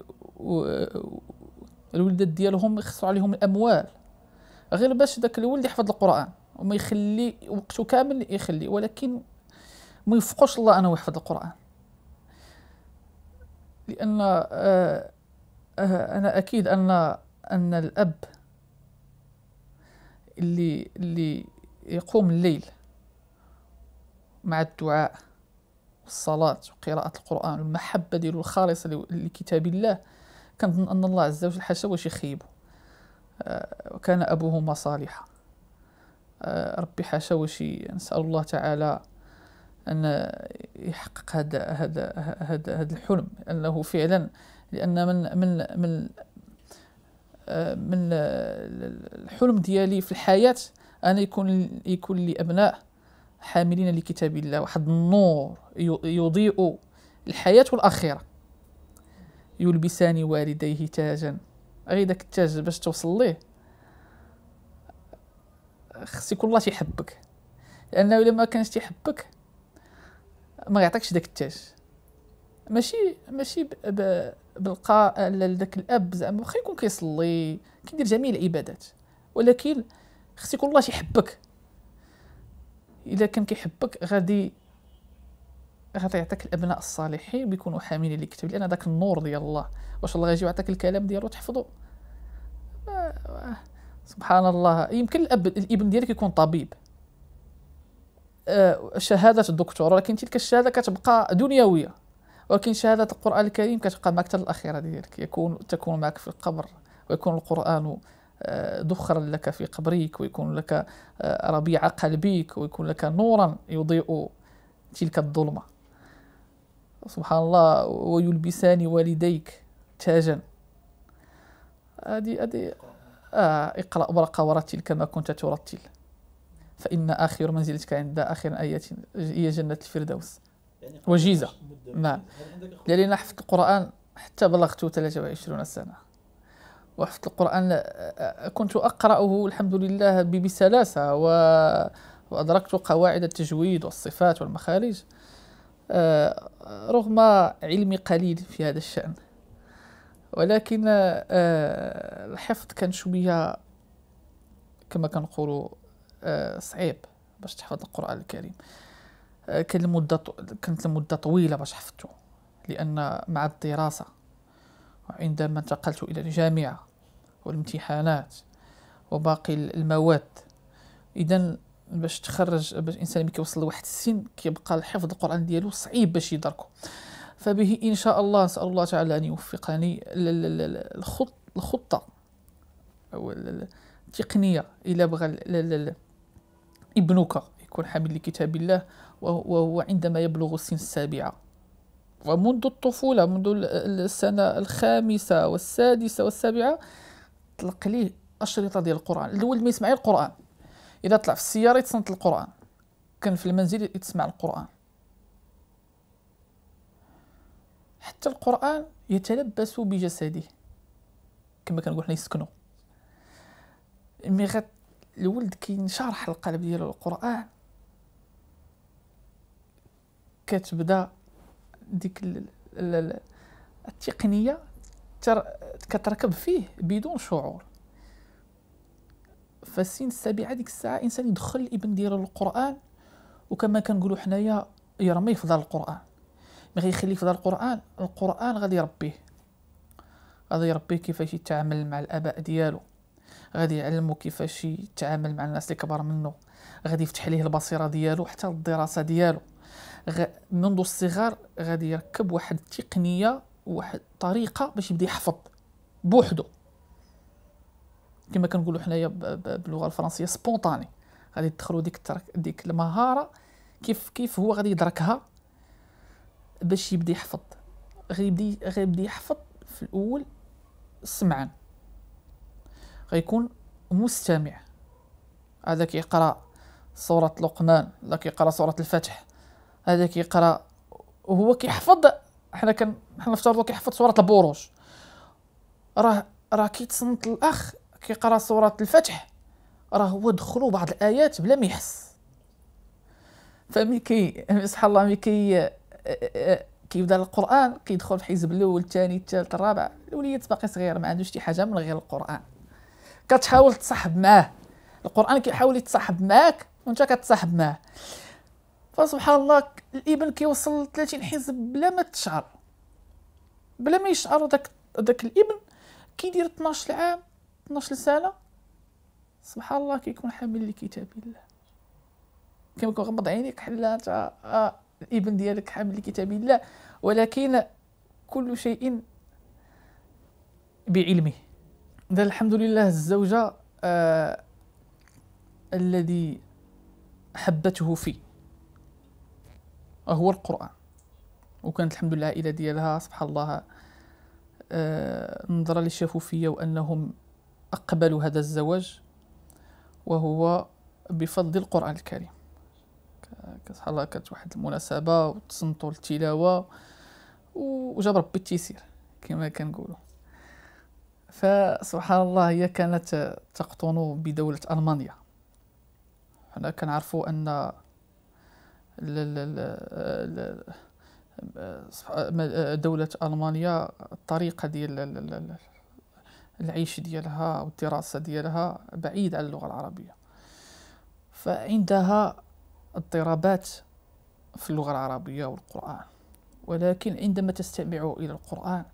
الولدات ديالهم يخصوا عليهم الأموال غير باش داك الولد يحفظ القران وما يخلي وقته كامل يخلي ولكن ما يفقش الله انه يحفظ القران لان آه آه انا اكيد ان ان الاب اللي اللي يقوم الليل مع الدعاء والصلاة وقراءة القرآن والمحبة ديالو الخالصة لكتاب الله كنظن أن الله عز وجل حاشا واش يخيبو آه، وكان أبوهما صالحا آه، ربي حاشا وشي نسأل الله تعالى أن يحقق هذا هذا هذا الحلم أنه فعلا لأن من من من آه، من الحلم ديالي في الحياة أن يكون يكون لي أبناء حاملين لكتاب الله واحد النور يضيء الحياة والآخرة يلبسان والديه تاجا غير داك التاج باش توصل ليه خص يكون الله تيحبك لانه الا ما كانش تيحبك ما يعطيكش داك التاج ماشي ماشي ب... ب... لذاك الاب زعما واخا يكون كيصلي كيدير جميع العبادات ولكن خص يكون الله تيحبك الا كان كيحبك غادي غادي يعطيك الابناء الصالحين بيكونوا حاملين للكتاب لان داك النور ديال الله واش الله يجي يعطيك الكلام ديالو تحفظه سبحان الله يمكن الاب الابن ديالك يكون طبيب آه، شهاده الدكتور ولكن تلك الشهاده كتبقى دنيويه ولكن شهاده القران الكريم كتبقى معك حتى الاخيره ديالك يكون تكون معك في القبر ويكون القران آه، دخرا لك في قبرك ويكون لك آه، ربيع قلبك ويكون لك نورا يضيء تلك الظلمه سبحان الله ويلبسان والديك تاجا هذه هذه آه اقرأ ورقة ورتل كما كنت ترتل فإن آخر منزلتك عند آخر آية هي جنة الفردوس يعني وجيزة نعم لاني أنا حفظت القرآن حتى بلغت 23 سنة وحفظت القرآن آه، آه، كنت أقرأه الحمد لله بسلاسة و... وأدركت قواعد التجويد والصفات والمخارج آه، رغم علمي قليل في هذا الشأن ولكن آه، الحفظ كان شوية كما كنقولوا آه، صعيب باش تحفظ القرآن الكريم كان المدة كانت المدة طويلة باش حفظته لأن مع الدراسة عندما انتقلت إلى الجامعة والامتحانات وباقي المواد إذا باش تخرج باش الانسان ملي كيوصل لواحد السن كيبقى الحفظ القران ديالو صعيب باش يدركو فبه ان شاء الله نسال الله تعالى ان يوفقني الخط الخطه او التقنيه الى بغى ابنك يكون حامل لكتاب الله وهو عندما يبلغ السن السابعه ومنذ الطفوله منذ السنه الخامسه والسادسه والسابعه طلق ليه اشرطه ديال القران الولد ما يسمع القران اذا طلع في السياره يتصنت القران كان في المنزل يتسمع القران حتى القران يتلبس بجسده كما كنقول حنا يسكنو مي غت الولد كينشرح القلب ديالو القران كتبدا ديك ال ال التقنيه كتركب فيه بدون شعور فالسن السابعه ديك الساعه انسان يدخل الابن ديالو للقران وكما كنقولوا حنايا يرميه في دار القران ما غيخليه في دار القران القران غادي يربيه غادي يربيه كيفاش يتعامل مع الاباء ديالو غادي يعلمو كيفاش يتعامل مع الناس اللي كبار منه غادي يفتح ليه البصيره ديالو حتى الدراسه ديالو غ... منذ الصغر غادي يركب واحد التقنيه واحد الطريقه باش يبدا يحفظ بوحدو كما كنقولوا حنايا باللغه الفرنسيه سبونطاني غادي تدخلوا ديك ديك المهاره كيف كيف هو غادي يدركها باش يبدا يحفظ غيبدي غيبدا يحفظ في الاول سمعا غيكون مستمع هذا كيقرا سوره لقمان هذا كيقرا سوره الفتح هذا كيقرا وهو كيحفظ حنا كان حنا نفترضوا كيحفظ سوره البروج راه راه كيتصنت الاخ كيقرا سوره الفتح راه هو دخلوا بعض الايات بلا ما يحس فملي كي سبحان الله ملي كي آه، آه، آه، كيبدا القران كيدخل الحزب الاول الثاني الثالث الرابع الوليد باقي صغير ما عندوش شي حاجه من غير القران كتحاول تصاحب معاه القران كيحاول يتصاحب معاك وانت كتصاحب معاه فسبحان الله الابن كيوصل 30 حزب بلا ما تشعر بلا ما يشعر داك داك الابن كيدير 12 عام 12 سنه سبحان الله كيكون حامل لكتاب الله كما غمض عينيك حل انت آه،, آه الابن ديالك حامل لكتاب الله ولكن كل شيء بعلمه ده الحمد لله الزوجة آه الذي حبته فيه هو القرآن وكانت الحمد لله العائلة ديالها سبحان الله آه نظرة فيا وأنهم أقبل هذا الزواج وهو بفضل القرآن الكريم كتحال الله كانت واحد المناسبة وتصنتوا للتلاوة وجاب ربي التيسير كما كنقولوا فسبحان الله هي كانت تقطن بدولة ألمانيا حنا كنعرفوا أن دولة ألمانيا الطريقة ديال العيش ديالها والدراسة ديالها بعيد عن اللغة العربية فعندها اضطرابات في اللغة العربية والقرآن ولكن عندما تستمع إلى القرآن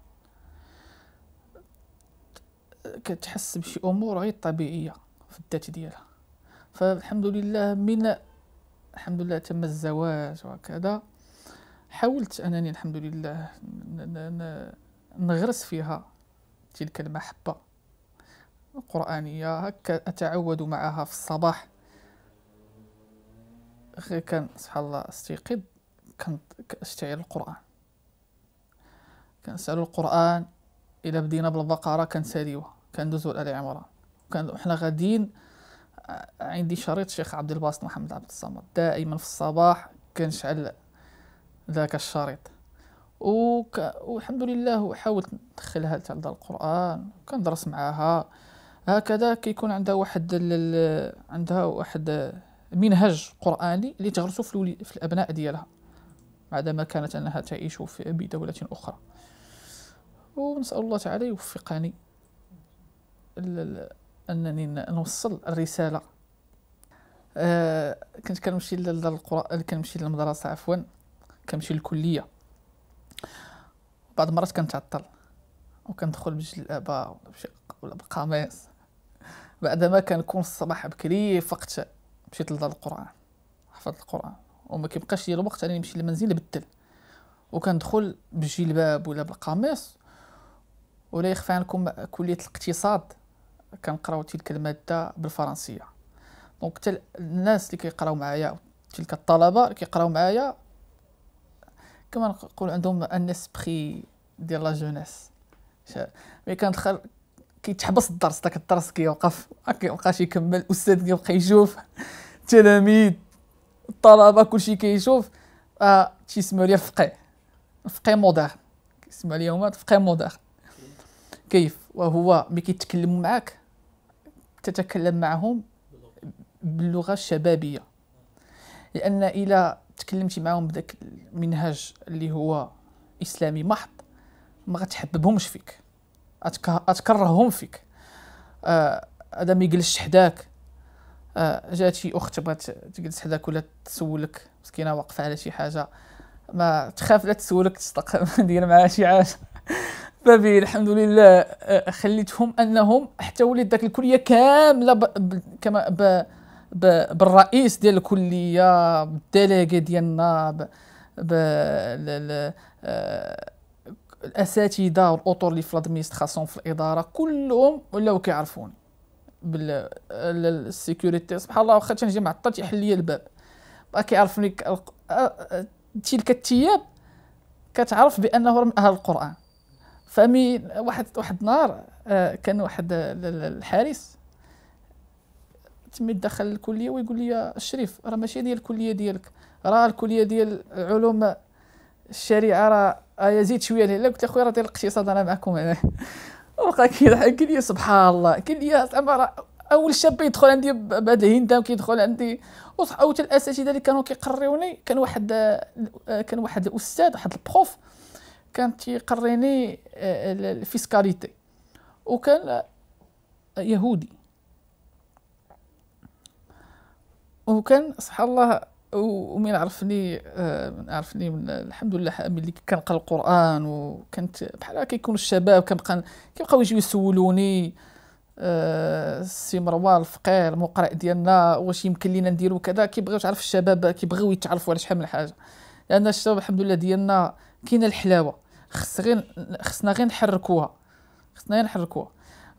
كتحس بشي أمور غير طبيعية في الذات ديالها فالحمد لله من الحمد لله تم الزواج وكذا حاولت أنني الحمد لله نغرس فيها تلك المحبة القرآنية هكا أتعود معها في الصباح غير كان سبحان الله استيقظ كنت كنشتعل القرآن كنسأل القرآن إلا بدينا بالبقرة كنساليوها كندوزو لآل عمران كان حنا غاديين آه، عندي شريط شيخ عبد الباسط محمد عبد الصمد دائما في الصباح كنشعل ذاك الشريط وك... والحمد لله حاولت ندخلها لتاع القران كندرس معاها هكذا كيكون عندها واحد ال... عندها واحد منهج قراني اللي تغرسو في, الولي... في الابناء ديالها بعدما كانت انها تعيش في بدوله اخرى ونسال الله تعالى يوفقني ال... انني نوصل الرساله آه كنت كنمشي للقران كنمشي للمدرسه عفوا كنمشي للكليه بعض المرات كنتعطل وكندخل بالجلابه ولا بقميص ولا بالقميص بعد ما كنكون الصباح بكري فقت مشيت لدار القران حفظت القران وما كيبقاش ليا الوقت انني نمشي للمنزل نبدل وكندخل بالجلباب ولا بالقميص ولا يخفى عنكم كليه الاقتصاد كنقراو تلك الماده بالفرنسيه دونك حتى الناس اللي كيقراو معايا تلك الطلبه اللي كيقراو معايا كما نقول عندهم ان اسبري ديال لا جونيس ملي كندخل كيتحبس الدرس داك الدرس كيوقف ما كيبقاش يكمل الاستاذ كيبقى يشوف التلاميذ الطلبه كلشي كيشوف آه تيسموا ليا فقيه فقيه مودرن كيسمع ليا هما فقيه مودرن كيف وهو ملي كيتكلموا معاك تتكلم معهم باللغه الشبابيه لان الى تكلمتي معاهم بداك المنهج اللي هو اسلامي محض ما غتحببهمش فيك غتكرههم فيك آه، هذا آه ما يجلسش حداك آه جات شي اخت بغات تجلس حداك ولا تسولك مسكينه واقفه على شي حاجه ما تخاف لا تسولك تصدق ندير معاها شي حاجه بابي الحمد لله آه، خليتهم انهم حتى وليت داك الكليه كامله ب... ب... كما بالرئيس ديال الكليه بالدلاقه ديالنا آه، الاساتذه والاطر اللي في لادمينستراسيون في الاداره كلهم ولاو كيعرفوني بالسيكوريتي سبحان الله واخا تنجي معطل تيحل لي الباب بقى كيعرفني آه، آه، تلك الثياب كتعرف بانه من اهل القران فمي واحد واحد النهار كان واحد الحارس تما يدخل الكليه ويقول لي الشريف راه ماشي ديال الكليه ديالك راه الكليه ديال علوم الشريعه راه آه، يزيد شويه لهلا قلت اخويا راه ديال الاقتصاد انا معكم انا وبقى كيضحك لي سبحان الله قال لي زعما اول شاب يدخل عندي بهاد الهندام كيدخل عندي وصح او الاساتذه اللي كانوا كيقريوني كان واحد آه، كان واحد الاستاذ واحد البروف كان تيقريني آه، الفيسكاليتي وكان يهودي وكان سبحان الله ومين عرفني آه، من عرفني من الحمد لله ملي كنقرا القران وكنت بحال هكا كيكون الشباب كنبقى كيبقاو يجيو يسولوني آه، السي مروان الفقير المقرا ديالنا واش يمكن لينا نديرو كذا كيبغيو تعرف الشباب كيبغيو يتعرفوا على شحال من حاجه لان الشباب الحمد لله ديالنا كاينه الحلاوه خص غير خصنا غير نحركوها خصنا غير نحركوها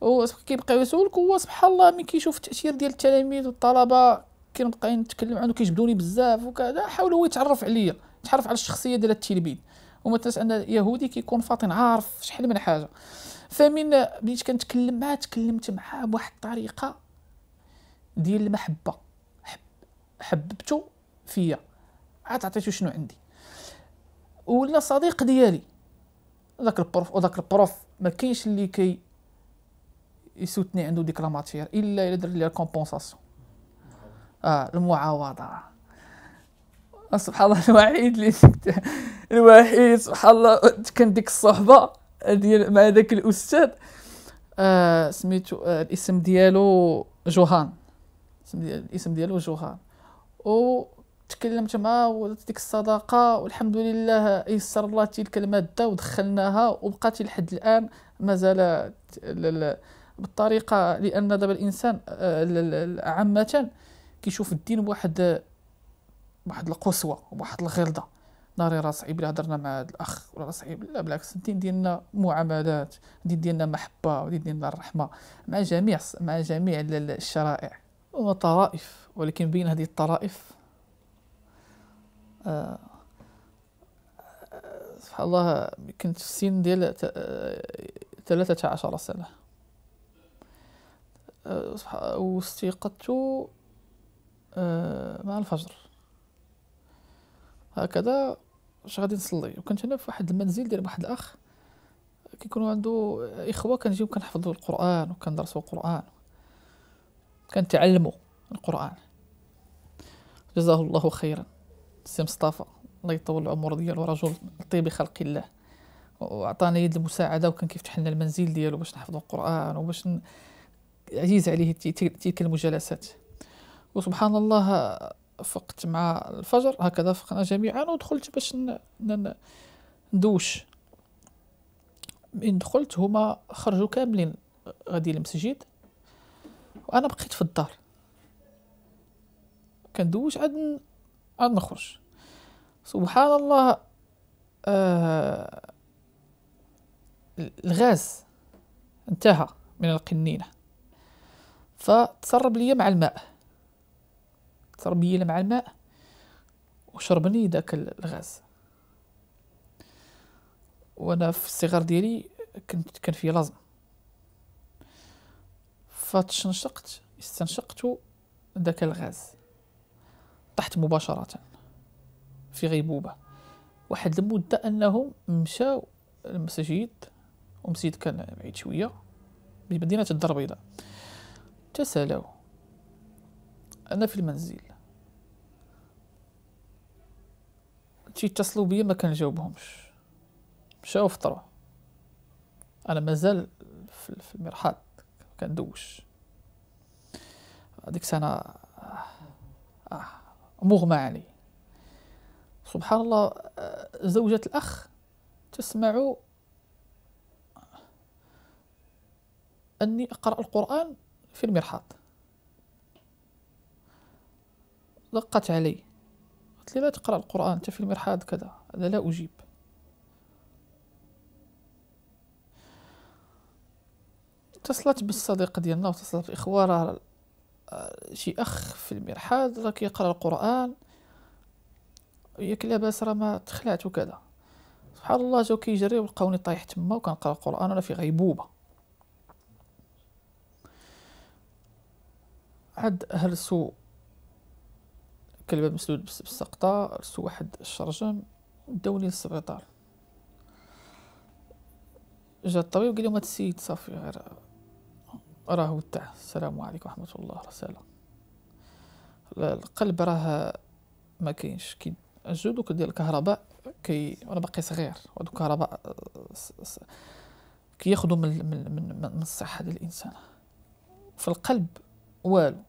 وكيبقاو يسولك هو سبحان الله ملي كيشوف التاثير ديال التلاميذ والطلبه كنبقى نتكلم عنه كيجبدوني بزاف وكذا حاول هو يتعرف عليا يتعرف على الشخصيه ديال التلميذ وما تنساش ان يهودي كيكون فاطن عارف شحال من حاجه فمن بديت كنتكلم معاه تكلمت معاه بواحد الطريقه ديال المحبه حب حببته فيا عاد عطيته شنو عندي ولا صديق ديالي ذاك البروف وذاك البروف ما كاينش اللي كي يسوتني عنده ديك لا ماتير الا الا دار لي كومبونساسيون آه، المعاوضة سبحان الله الوحيد اللي الوحيد سبحان الله كان ديك الصحبة ديال مع ذاك الأستاذ آه، سميتو آه، الاسم ديالو جوهان الاسم ديالو جوهان و تكلمت معاه ولات ديك الصداقة والحمد لله يسر الله تلك المادة ودخلناها وبقات لحد الآن مازال بالطريقة لأن دابا الإنسان عامة كيشوف الدين بواحد واحد القسوه بواحد الغلظه ناري راه صعيب الا هضرنا مع هاد الاخ ولا راه صعيب لا بالعكس الدين ديالنا معاملات الدين ديالنا محبه والدين ديالنا الرحمه مع جميع مع جميع الشرائع وطرائف ولكن بين هذه الطرائف آه, آه، سبحان الله كنت في السن ديال آه، ثلاثة عشر سنة آه، واستيقظت آه، مع الفجر هكذا اش غادي نصلي وكنت انا في واحد المنزل ديال واحد الاخ كيكونوا عنده اخوه كنجيو كنحفظوا القران وكندرسوا القران كنتعلموا القران جزاه الله خيرا السي مصطفى الله يطول العمر ديالو رجل طيب خلق الله وعطانا يد المساعده وكان كيفتح لنا المنزل ديالو باش نحفظوا القران وباش ن... عزيز عليه تلك المجالسات وسبحان الله فقت مع الفجر هكذا فقنا جميعا ودخلت باش ندوش من دخلت هما خرجوا كاملين غادي المسجد وانا بقيت في الدار كندوش عاد عاد نخرج سبحان الله آه الغاز انتهى من القنينه فتسرب ليا مع الماء تربية مع الماء وشربني داك الغاز وانا في الصغر ديالي كنت كان في لازم فتشنشقت استنشقت داك الغاز طحت مباشرة في غيبوبة واحد المدة أنهم مشاو المسجد ومسجد كان بعيد شوية بمدينة الدار البيضاء تسالوا انا في المنزل تيتصلوا بيا ما كنجاوبهمش مشاو فطروا انا مازال في المرحاض كندوش هذيك السنه آه مغمى علي سبحان الله آه، زوجة الأخ تسمع أني أقرأ القرآن في المرحاض دقت علي قلت لي لا تقرا القران انت في المرحاض كذا انا لا اجيب اتصلت بالصديق ديالنا واتصلت باخوه راه آه، شي اخ في المرحاض راه كيقرا القران ياك لاباس راه ما تخلعت وكذا سبحان الله جاو كيجري ولقاوني طايح تما وكنقرا القران وانا في غيبوبه عاد هرسو كلب مسدود بالسقطة رسو واحد الشرجم داوني للسبيطار جا الطبيب قال لهم هاد السيد صافي غير راه ودع السلام عليكم ورحمة الله رسالة القلب راه ما كاينش كي الجلد ديال الكهرباء كي وانا باقي صغير هادو الكهرباء كياخذوا من من من, من الصحه ديال الانسان في القلب والو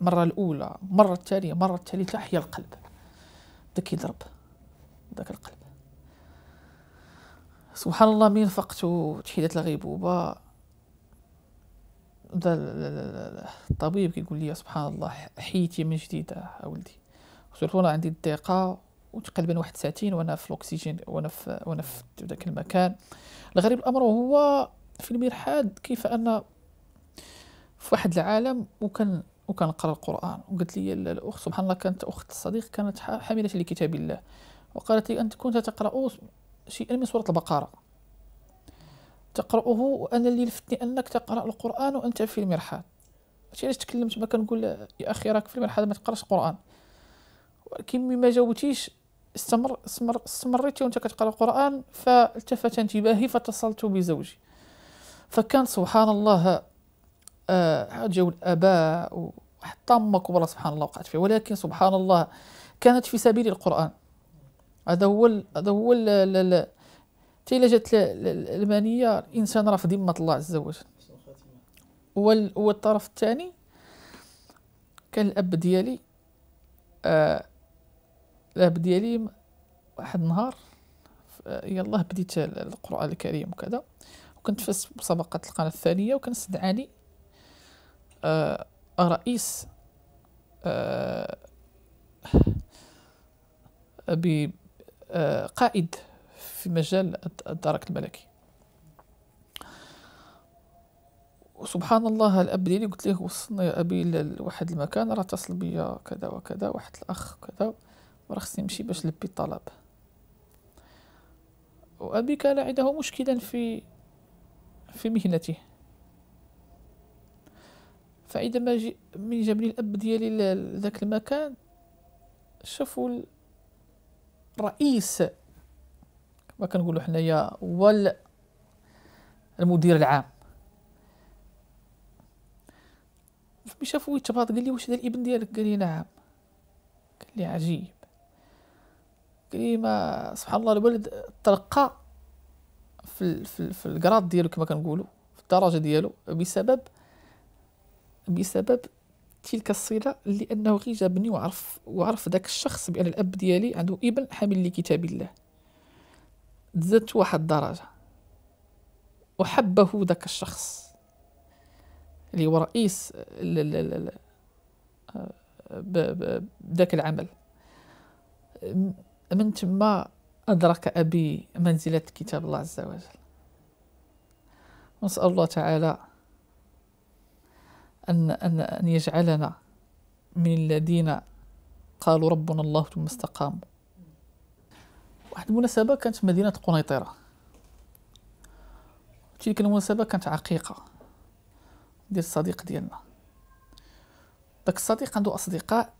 مرة الأولى مرة الثانية مرة الثالثة حيا القلب بدك يضرب ذاك القلب سبحان الله من فقت تحيدات الغيبوبة بدا الطبيب كيقول لي سبحان الله حيتي من جديد اولدي قلت له عندي الضيقه وتقريبا واحد ساعتين وانا في الاكسجين وانا في وانا في ذاك المكان الغريب الامر هو في المرحاض كيف ان في واحد العالم وكان وكنقرا القران وقالت لي الاخت سبحان الله كانت اخت الصديق كانت حامله لكتاب الله وقالت لي انت كنت تقرا شيئا من سوره البقره تقراه وانا اللي لفتني انك تقرا القران وانت في المرحاض ماشي علاش تكلمت ما كنقول يا اخي راك في المرحاض ما تقراش القران ولكن ما جاوبتيش استمر استمر استمريتي وانت كتقرا القران فالتفت انتباهي فاتصلت بزوجي فكان سبحان الله آه جاو الاباء وحتى امك والله سبحان الله وقعت فيه ولكن سبحان الله كانت في سبيل القران هذا هو هذا هو حتى الا جات المنيه الانسان راه في ذمه الله عز وجل والطرف الثاني كان الاب ديالي آه الاب ديالي واحد النهار آه، يلاه بديت القران الكريم وكذا وكنت في مسابقه القناه الثانيه وكان استدعاني آه، رئيس آه، آه، قائد في مجال الدرك الملكي وسبحان الله الاب ديالي قلت ليه وصلني يا ابي لواحد المكان راه اتصل بيا كذا وكذا واحد الاخ كذا وراه خصني نمشي باش نلبي الطلب وابي كان عنده مشكلا في في مهنته فاذا ما جي من جابني الاب ديالي لذاك المكان شافوا الرئيس كما كنقولوا حنايا هو المدير العام ملي شافوا يتباط قال لي واش هذا الابن ديالك قال لي نعم قال لي عجيب قال لي ما سبحان الله الولد تلقى في ال في, ال في الكراد ديالو كما كنقولوا في الدرجه ديالو بسبب بسبب تلك الصله لانه غير جابني وعرف وعرف ذاك الشخص بان الاب ديالي عنده ابن حامل لكتاب الله زدت واحد الدرجه وحبه ذاك الشخص اللي هو رئيس ذاك العمل من تما أدرك أبي منزلة كتاب الله عز وجل نسأل الله تعالى أن, أن, أن يجعلنا من الذين قالوا ربنا الله ثم استقاموا واحد المناسبة كانت في مدينة قنيطرة تلك المناسبة كانت عقيقة ديال الصديق ديالنا داك الصديق عنده أصدقاء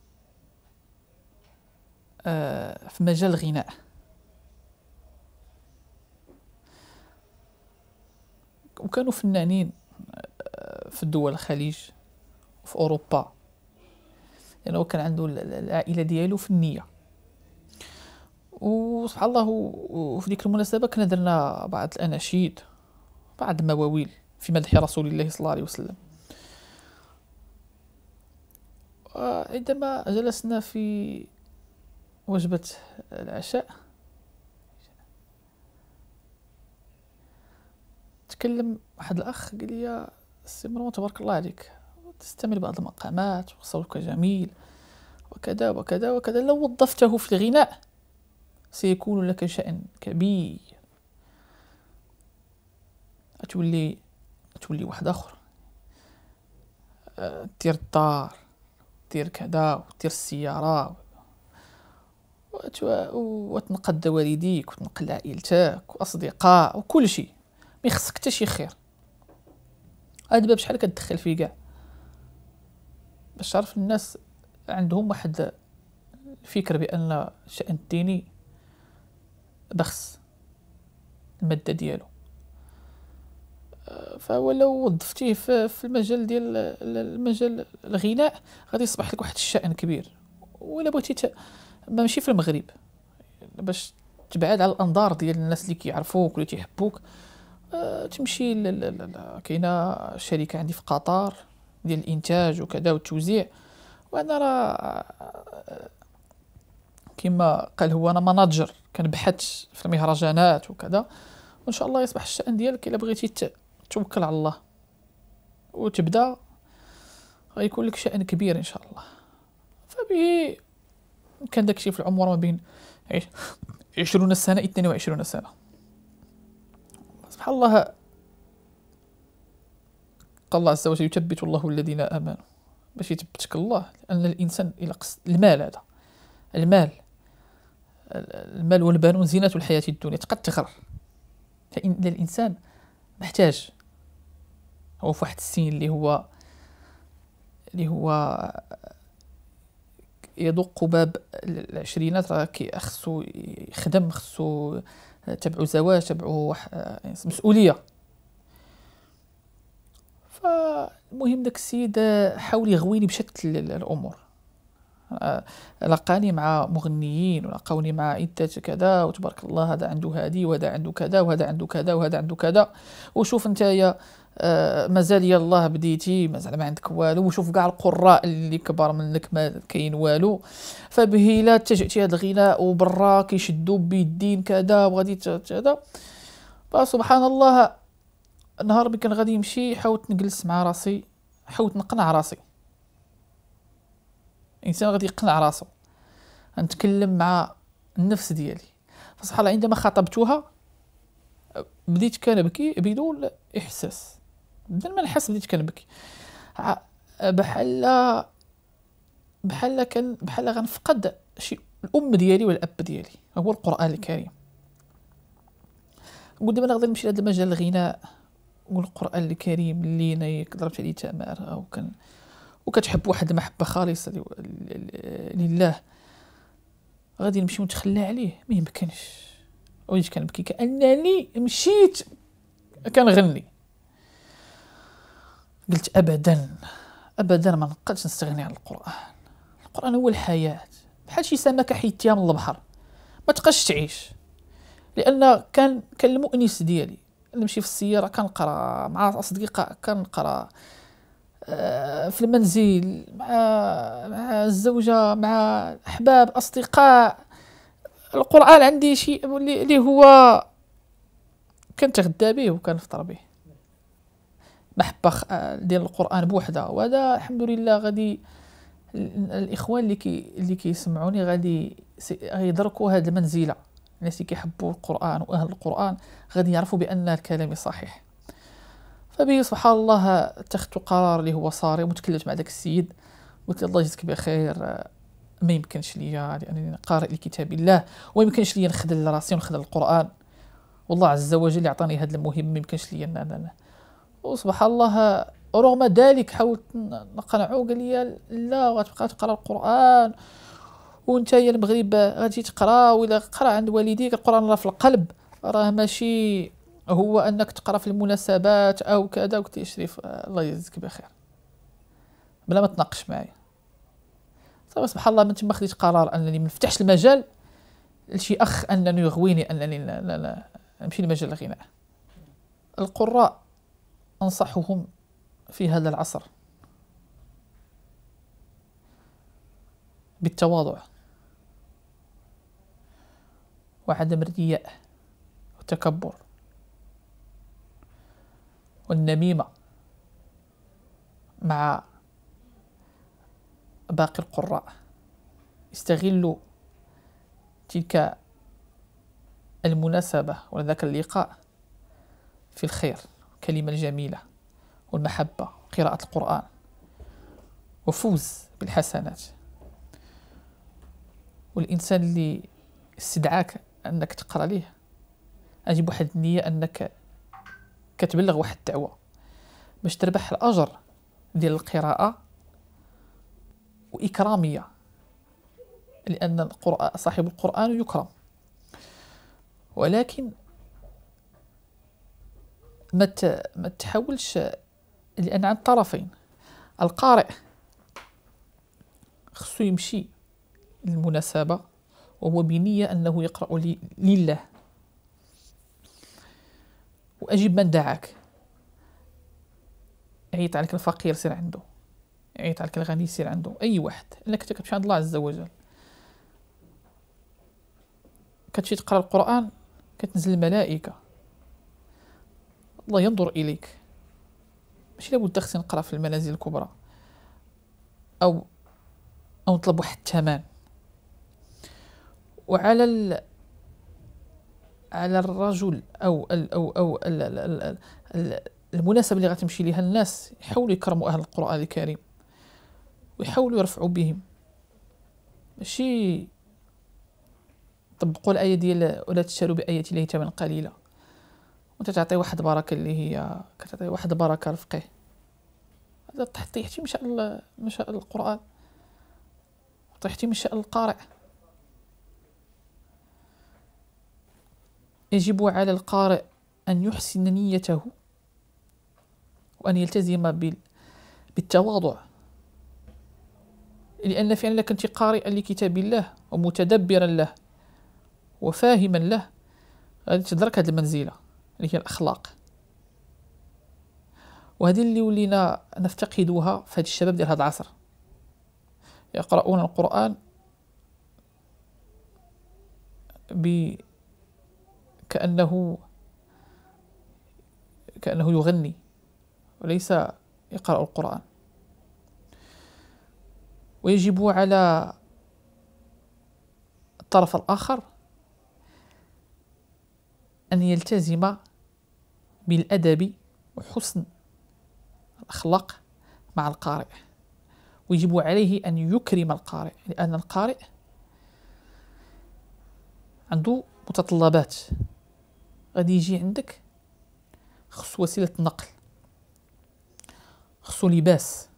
آه، في مجال الغناء وكانوا فنانين آه، في الدول الخليج في اوروبا لانه يعني كان عنده العائله ديالو في النيه وسبحان الله وفي ديك المناسبه كنا درنا بعض الاناشيد بعض المواويل في مدح رسول الله صلى الله عليه وسلم آه، عندما جلسنا في وجبة العشاء تكلم واحد الاخ قال لي سي تبارك الله عليك تستعمل بعض المقامات وصوتك جميل وكذا وكذا وكذا لو وظفته في الغناء سيكون لك شأن كبير تولي تولي واحد اخر دير آه، الدار دير كذا ودير السيارة وتنقد والديك وتنقل عائلتك واصدقاء وكل شيء ما يخصك حتى شي خير هاد الباب شحال كتدخل فيه كاع باش تعرف الناس عندهم واحد الفكر بان الشأن الديني بخس المادة ديالو آه، فولو وظفتيه في المجال ديال المجال الغناء غادي يصبح لك واحد الشأن كبير ولا بغيتي ت... ماشي في المغرب باش تبعد على الانظار ديال الناس اللي كيعرفوك واللي تيحبوك آه، تمشي كاينه شركه عندي في قطر ديال الانتاج وكذا والتوزيع وانا راه كما قال هو انا ماناجر كنبحث في المهرجانات وكذا وان شاء الله يصبح الشان ديالك الا بغيتي توكل على الله وتبدا غيكون لك شان كبير ان شاء الله فبه كان داكشي في العمر ما بين عشرون سنة اثنين سنة سبحان الله قال الله عز وجل يثبت الله الذين امنوا باش يثبتك الله لان الانسان الى قصد المال هذا المال المال والبنون زينة الحياة الدنيا تقدر فإن الإنسان محتاج هو في واحد السن اللي هو اللي هو يدق باب العشرينات راه خصو يخدم خصو تبعو زواج تبعو مسؤوليه فالمهم داك السيد حاول يغويني بشتى الامور آه، لقاني مع مغنيين ولقوني مع عدة كذا وتبارك الله هذا عنده هادي وهذا عنده كذا وهذا عنده كذا وهذا عنده كذا وشوف نتايا آه، مازال يالله بديتي مازال ما عندك والو وشوف كاع القراء اللي كبار منك ما كاين والو فبه تجئتي هاد هذا الغناء وبرا كيشدوا بيدين كذا وغادي كذا فسبحان الله النهار ملي كان غادي يمشي حاولت نجلس مع راسي حاولت نقنع راسي الانسان غادي يقنع راسو نتكلم مع النفس ديالي فصح الله عندما خاطبتها بديت كنبكي بدون احساس بدل ما نحس بديت كنبكي بحال بحال كان بحال غنفقد شي الام ديالي والاب ديالي هو القران الكريم قلت دابا انا غادي نمشي لهذا المجال الغناء والقران الكريم اللي انا ضربت عليه او كان وكتحب واحد المحبه خالصه لله غادي نمشي ونتخلى عليه ما يمكنش وجيت كنبكي كانني مشيت كنغني قلت ابدا ابدا ما نقدش نستغني على القران القران هو الحياه بحال شي سمكه حيتيها من البحر ما تبقاش تعيش لان كان كان المؤنس ديالي نمشي في السياره كنقرا مع اصدقاء كنقرا آه، في المنزل مع مع الزوجه مع احباب اصدقاء القران عندي شيء اللي هو غدا به وكنفطر به محبه ديال القران بوحده وهذا الحمد لله غادي الاخوان اللي كي اللي كيسمعوني غادي غيدركوا هذه المنزله الناس اللي كيحبوا القران واهل القران غادي يعرفوا بان الكلام صحيح فبي سبحان الله تخت قرار اللي هو صارم وتكلمت مع داك السيد قلت الله يجزيك بخير ما يمكنش ليا لانني قارئ لكتاب الله وما يمكنش ليا نخدل راسي ونخدل القران والله عز وجل عطاني هذا المهم ما يمكنش ليا وسبحان الله رغم ذلك حاولت نقنعه قال لي لا غتبقى تقرا القران وانت يا المغرب غادي تقرا ولا قرا عند والديك القران راه في القلب راه ماشي هو انك تقرا في المناسبات او كذا وكتي شريف آه، الله يجزيك بخير بلا ما تناقش معايا صافي سبحان الله من تما خديت قرار انني ما نفتحش المجال لشي اخ انني يغويني انني لا لا لا نمشي لمجال الغناء القراء انصحهم في هذا العصر بالتواضع وعدم الرياء والتكبر والنميمة مع باقي القراء استغلوا تلك المناسبة وذاك اللقاء في الخير الكلمة الجميلة والمحبة قراءة القرآن وفوز بالحسنات والإنسان اللي استدعاك انك تقرا ليه اجيب واحد النيه انك كتبلغ واحد الدعوه باش تربح الاجر ديال القراءه واكراميه لان القران صاحب القران يكرم ولكن ما ما تحولش لان عن الطرفين القارئ خصو يمشي للمناسبه وهو بنية أنه يقرأ لله وأجب من دعاك عيط عليك الفقير سير عنده عيط عليك الغني سير عنده أي واحد إلا كنت كتمشي عند الله عز وجل كتمشي تقرأ القرآن كتنزل الملائكة الله ينظر إليك ماشي لابد خصني نقرا في المنازل الكبرى او او نطلب واحد الثمن وعلى ال على الرجل او ال او او ال ال ال ال المناسبه اللي غتمشي ليها الناس يحاولوا يكرموا اهل القران الكريم ويحاولوا يرفعوا بهم ماشي طبقوا الايه ديال ولا تشتروا بايات الله ثمن قليلا وانت تعطي واحد بركه اللي هي كتعطي واحد بركه رفقه هذا تحت تحتي مشاء مشاء القران تحتي مشاء القارئ يجب على القارئ أن يحسن نيته وأن يلتزم بالتواضع لأن فعلك أنت قارئا لكتاب الله ومتدبرا له وفاهما له غادي تدرك هذه المنزلة اللي هي الأخلاق وهذه اللي ولينا نفتقدوها في هذا الشباب ديال هذا العصر يقرؤون القرآن ب كأنه كأنه يغني وليس يقرأ القرآن ويجب على الطرف الآخر أن يلتزم بالأدب وحسن الأخلاق مع القارئ ويجب عليه أن يكرم القارئ لأن القارئ عنده متطلبات غادي يجي عندك خصو وسيله نقل خصو لباس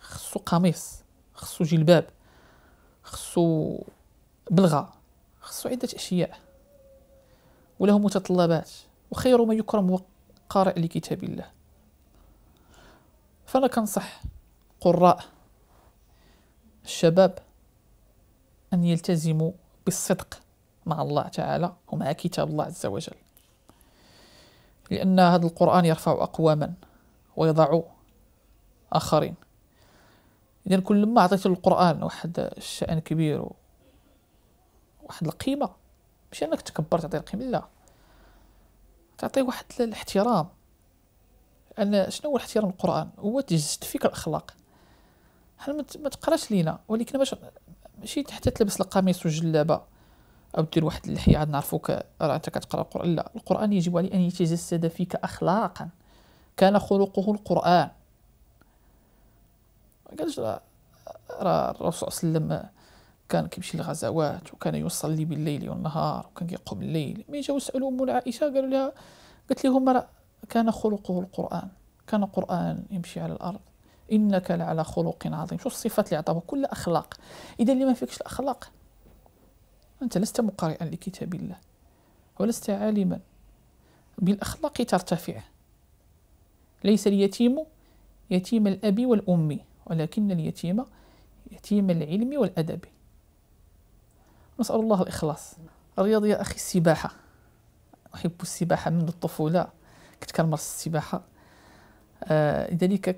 خصو قميص خصو جلباب خصو بلغه خصو عده اشياء وله متطلبات وخير ما يكرم هو قارئ لكتاب الله فانا كنصح قراء الشباب ان يلتزموا بالصدق مع الله تعالى ومع كتاب الله عز وجل لأن هذا القرآن يرفع أقواما ويضع آخرين إذا كل ما أعطيت القرآن واحد الشأن كبير واحد القيمة مش أنك تكبر تعطيه القيمة لا تعطيه واحد الاحترام أن شنو هو الاحترام القرآن هو تجسد فيك الأخلاق حنا ما تقراش لينا ولكن باش ماشي حتى تلبس القميص والجلابة او دير واحد اللحيه عاد نعرفوك راه انت كتقرا القران لا القران يجب عليه ان يتجسد فيك اخلاقا كان خلقه القران ما قالش راه الرسول صلى الله عليه وسلم كان كيمشي للغزوات وكان يصلي بالليل والنهار وكان كيقوم الليل ملي جاو سالوا ام عائشه قالوا لها قالت لهم راه كان خلقه القران كان قران يمشي على الارض انك لعلى خلق عظيم شو الصفات اللي عطاوها كل اخلاق اذا اللي ما فيكش الاخلاق أنت لست مقرئا لكتاب الله ولست عالما بالأخلاق ترتفع ليس اليتيم يتيم الأب والأم ولكن اليتيم يتيم العلم والأدب نسأل الله الإخلاص الرياضة يا أخي السباحة أحب السباحة منذ الطفولة كنت كنمارس السباحة آه، لذلك آه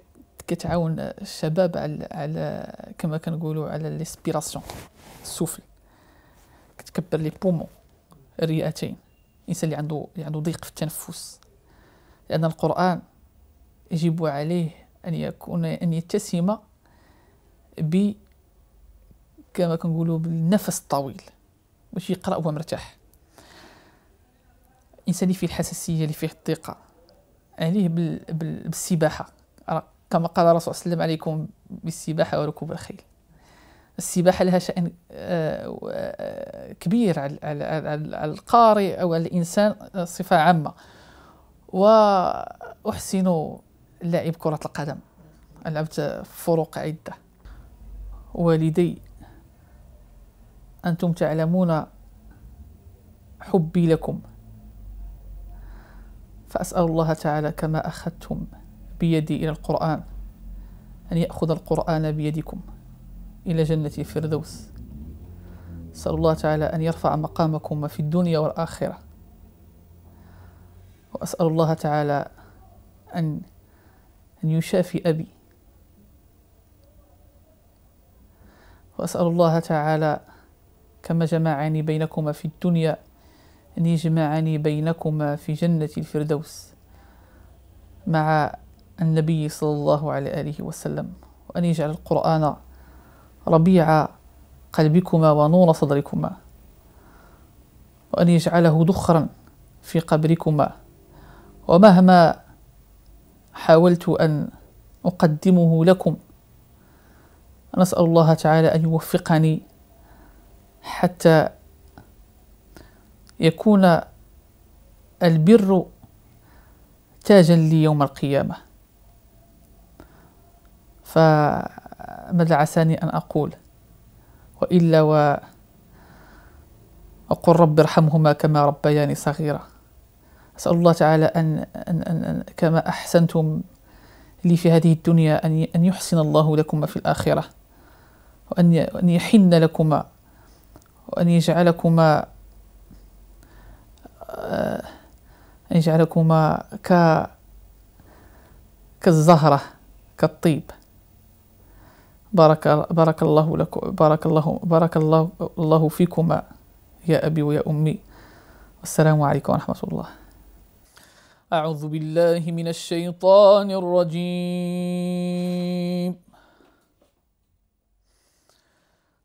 كتعاون الشباب على على كما كنقولوا على ليسبيراسيون السفل تكبر لي بومون الرئتين الانسان اللي عنده اللي عنده ضيق في التنفس لان القران يجب عليه ان يكون ان يتسم ب كما كنقولوا بالنفس الطويل باش يقرا وهو مرتاح الانسان اللي فيه الحساسيه اللي فيه الضيقه عليه بالسباحه كما قال الرسول صلى الله عليه وسلم عليكم بالسباحه وركوب الخيل السباحة لها شأن آه، آه، كبير على القارئ أو على الإنسان صفة عامة وأحسن لعب كرة القدم لعبت فروق عدة والدي أنتم تعلمون حبي لكم فأسأل الله تعالى كما أخذتم بيدي إلى القرآن أن يأخذ القرآن بيدكم إلى جنة الفردوس أسأل الله تعالى أن يرفع مقامكم في الدنيا والآخرة وأسأل الله تعالى أن أن يشافي أبي وأسأل الله تعالى كما جمعني بينكما في الدنيا أن يجمعني بينكما في جنة الفردوس مع النبي صلى الله عليه وسلم وأن يجعل القرآن ربيع قلبكما ونور صدركما وأن يجعله ذخرا في قبركما ومهما حاولت أن أقدمه لكم نسأل الله تعالى أن يوفقني حتى يكون البر تاجا لي يوم القيامة ف ماذا عساني أن أقول وإلا و وقل رب ارحمهما كما ربياني صغيرة أسأل الله تعالى أن, أن, أن, أن كما أحسنتم لي في هذه الدنيا أن أن يحسن الله لكما في الآخرة وأن أن يحن لكما وأن يجعلكما أن يجعلكما ك كالزهرة كالطيب بارك, بارك الله لكم بارك الله بارك الله الله فيكما يا أبي ويا أمي والسلام عليكم ورحمة الله أعوذ بالله من الشيطان الرجيم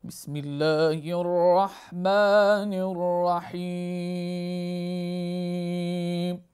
بسم الله الرحمن الرحيم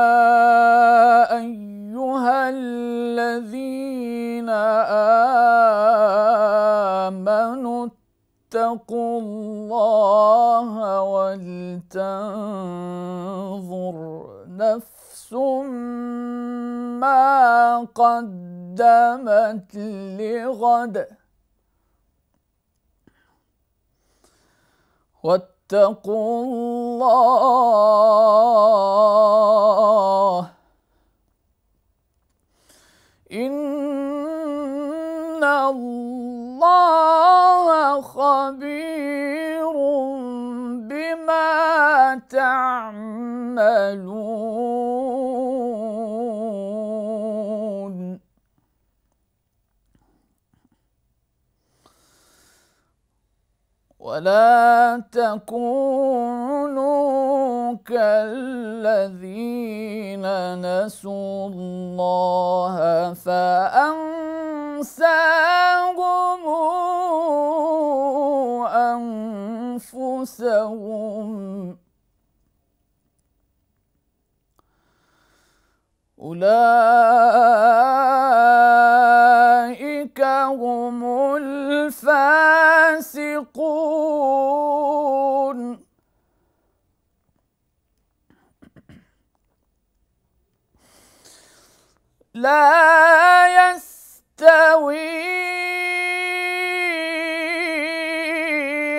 بعد واتقوا الله إن الله خبير بما تعملون ولا تكونوا كالذين نسوا الله فأنساهم أنفسهم أولئك أولئك هم الفاسقون لا يستوي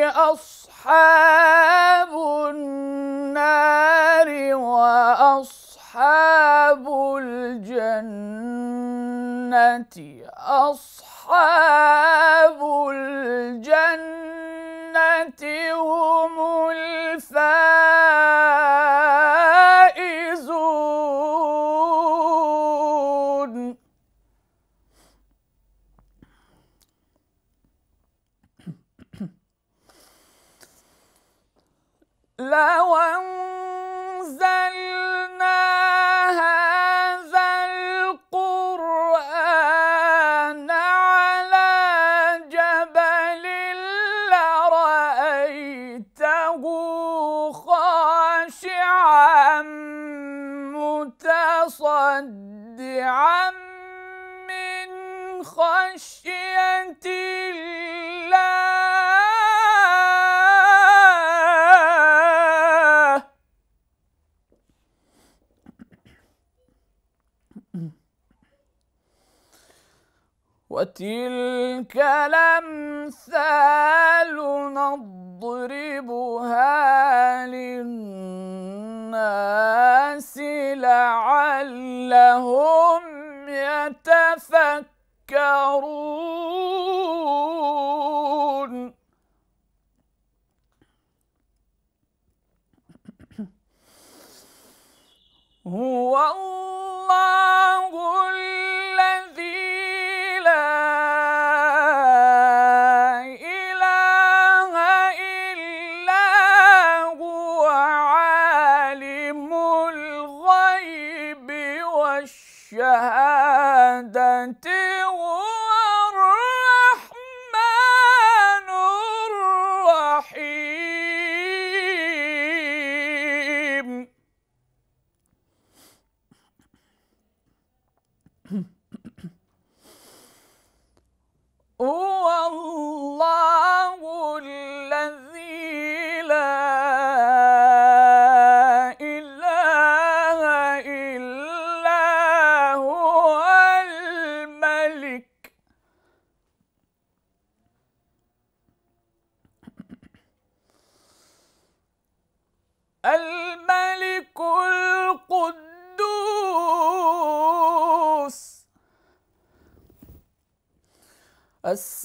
أصحاب النار وأصحاب أصحاب الجنة أصحاب الجنة هم الفائزون لو أنزل من خشية الله وتلك الأمثال نضربها للناس تذكرون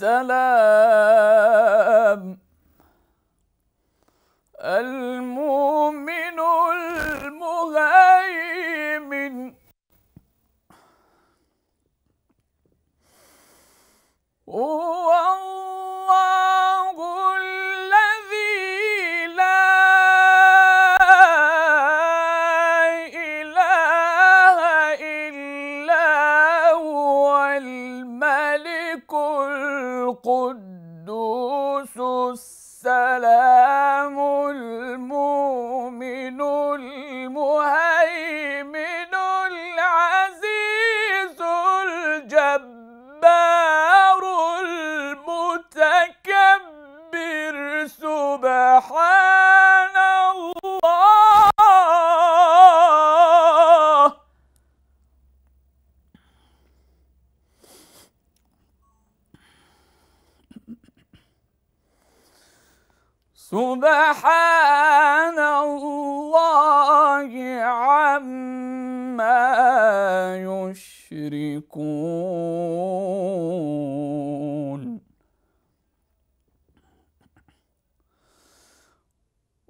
السلام المؤمن يشركون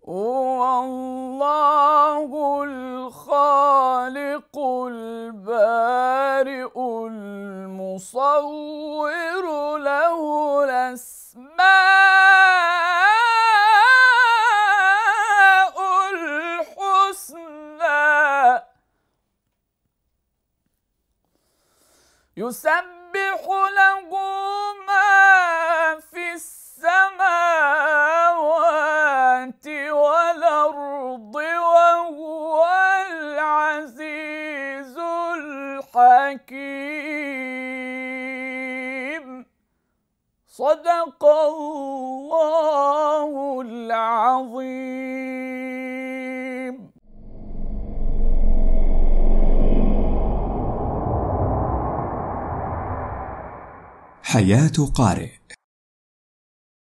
والله الخالق البارئ المصور يسبح له ما في السماوات والأرض وهو العزيز الحكيم صدق الله حياة قارئ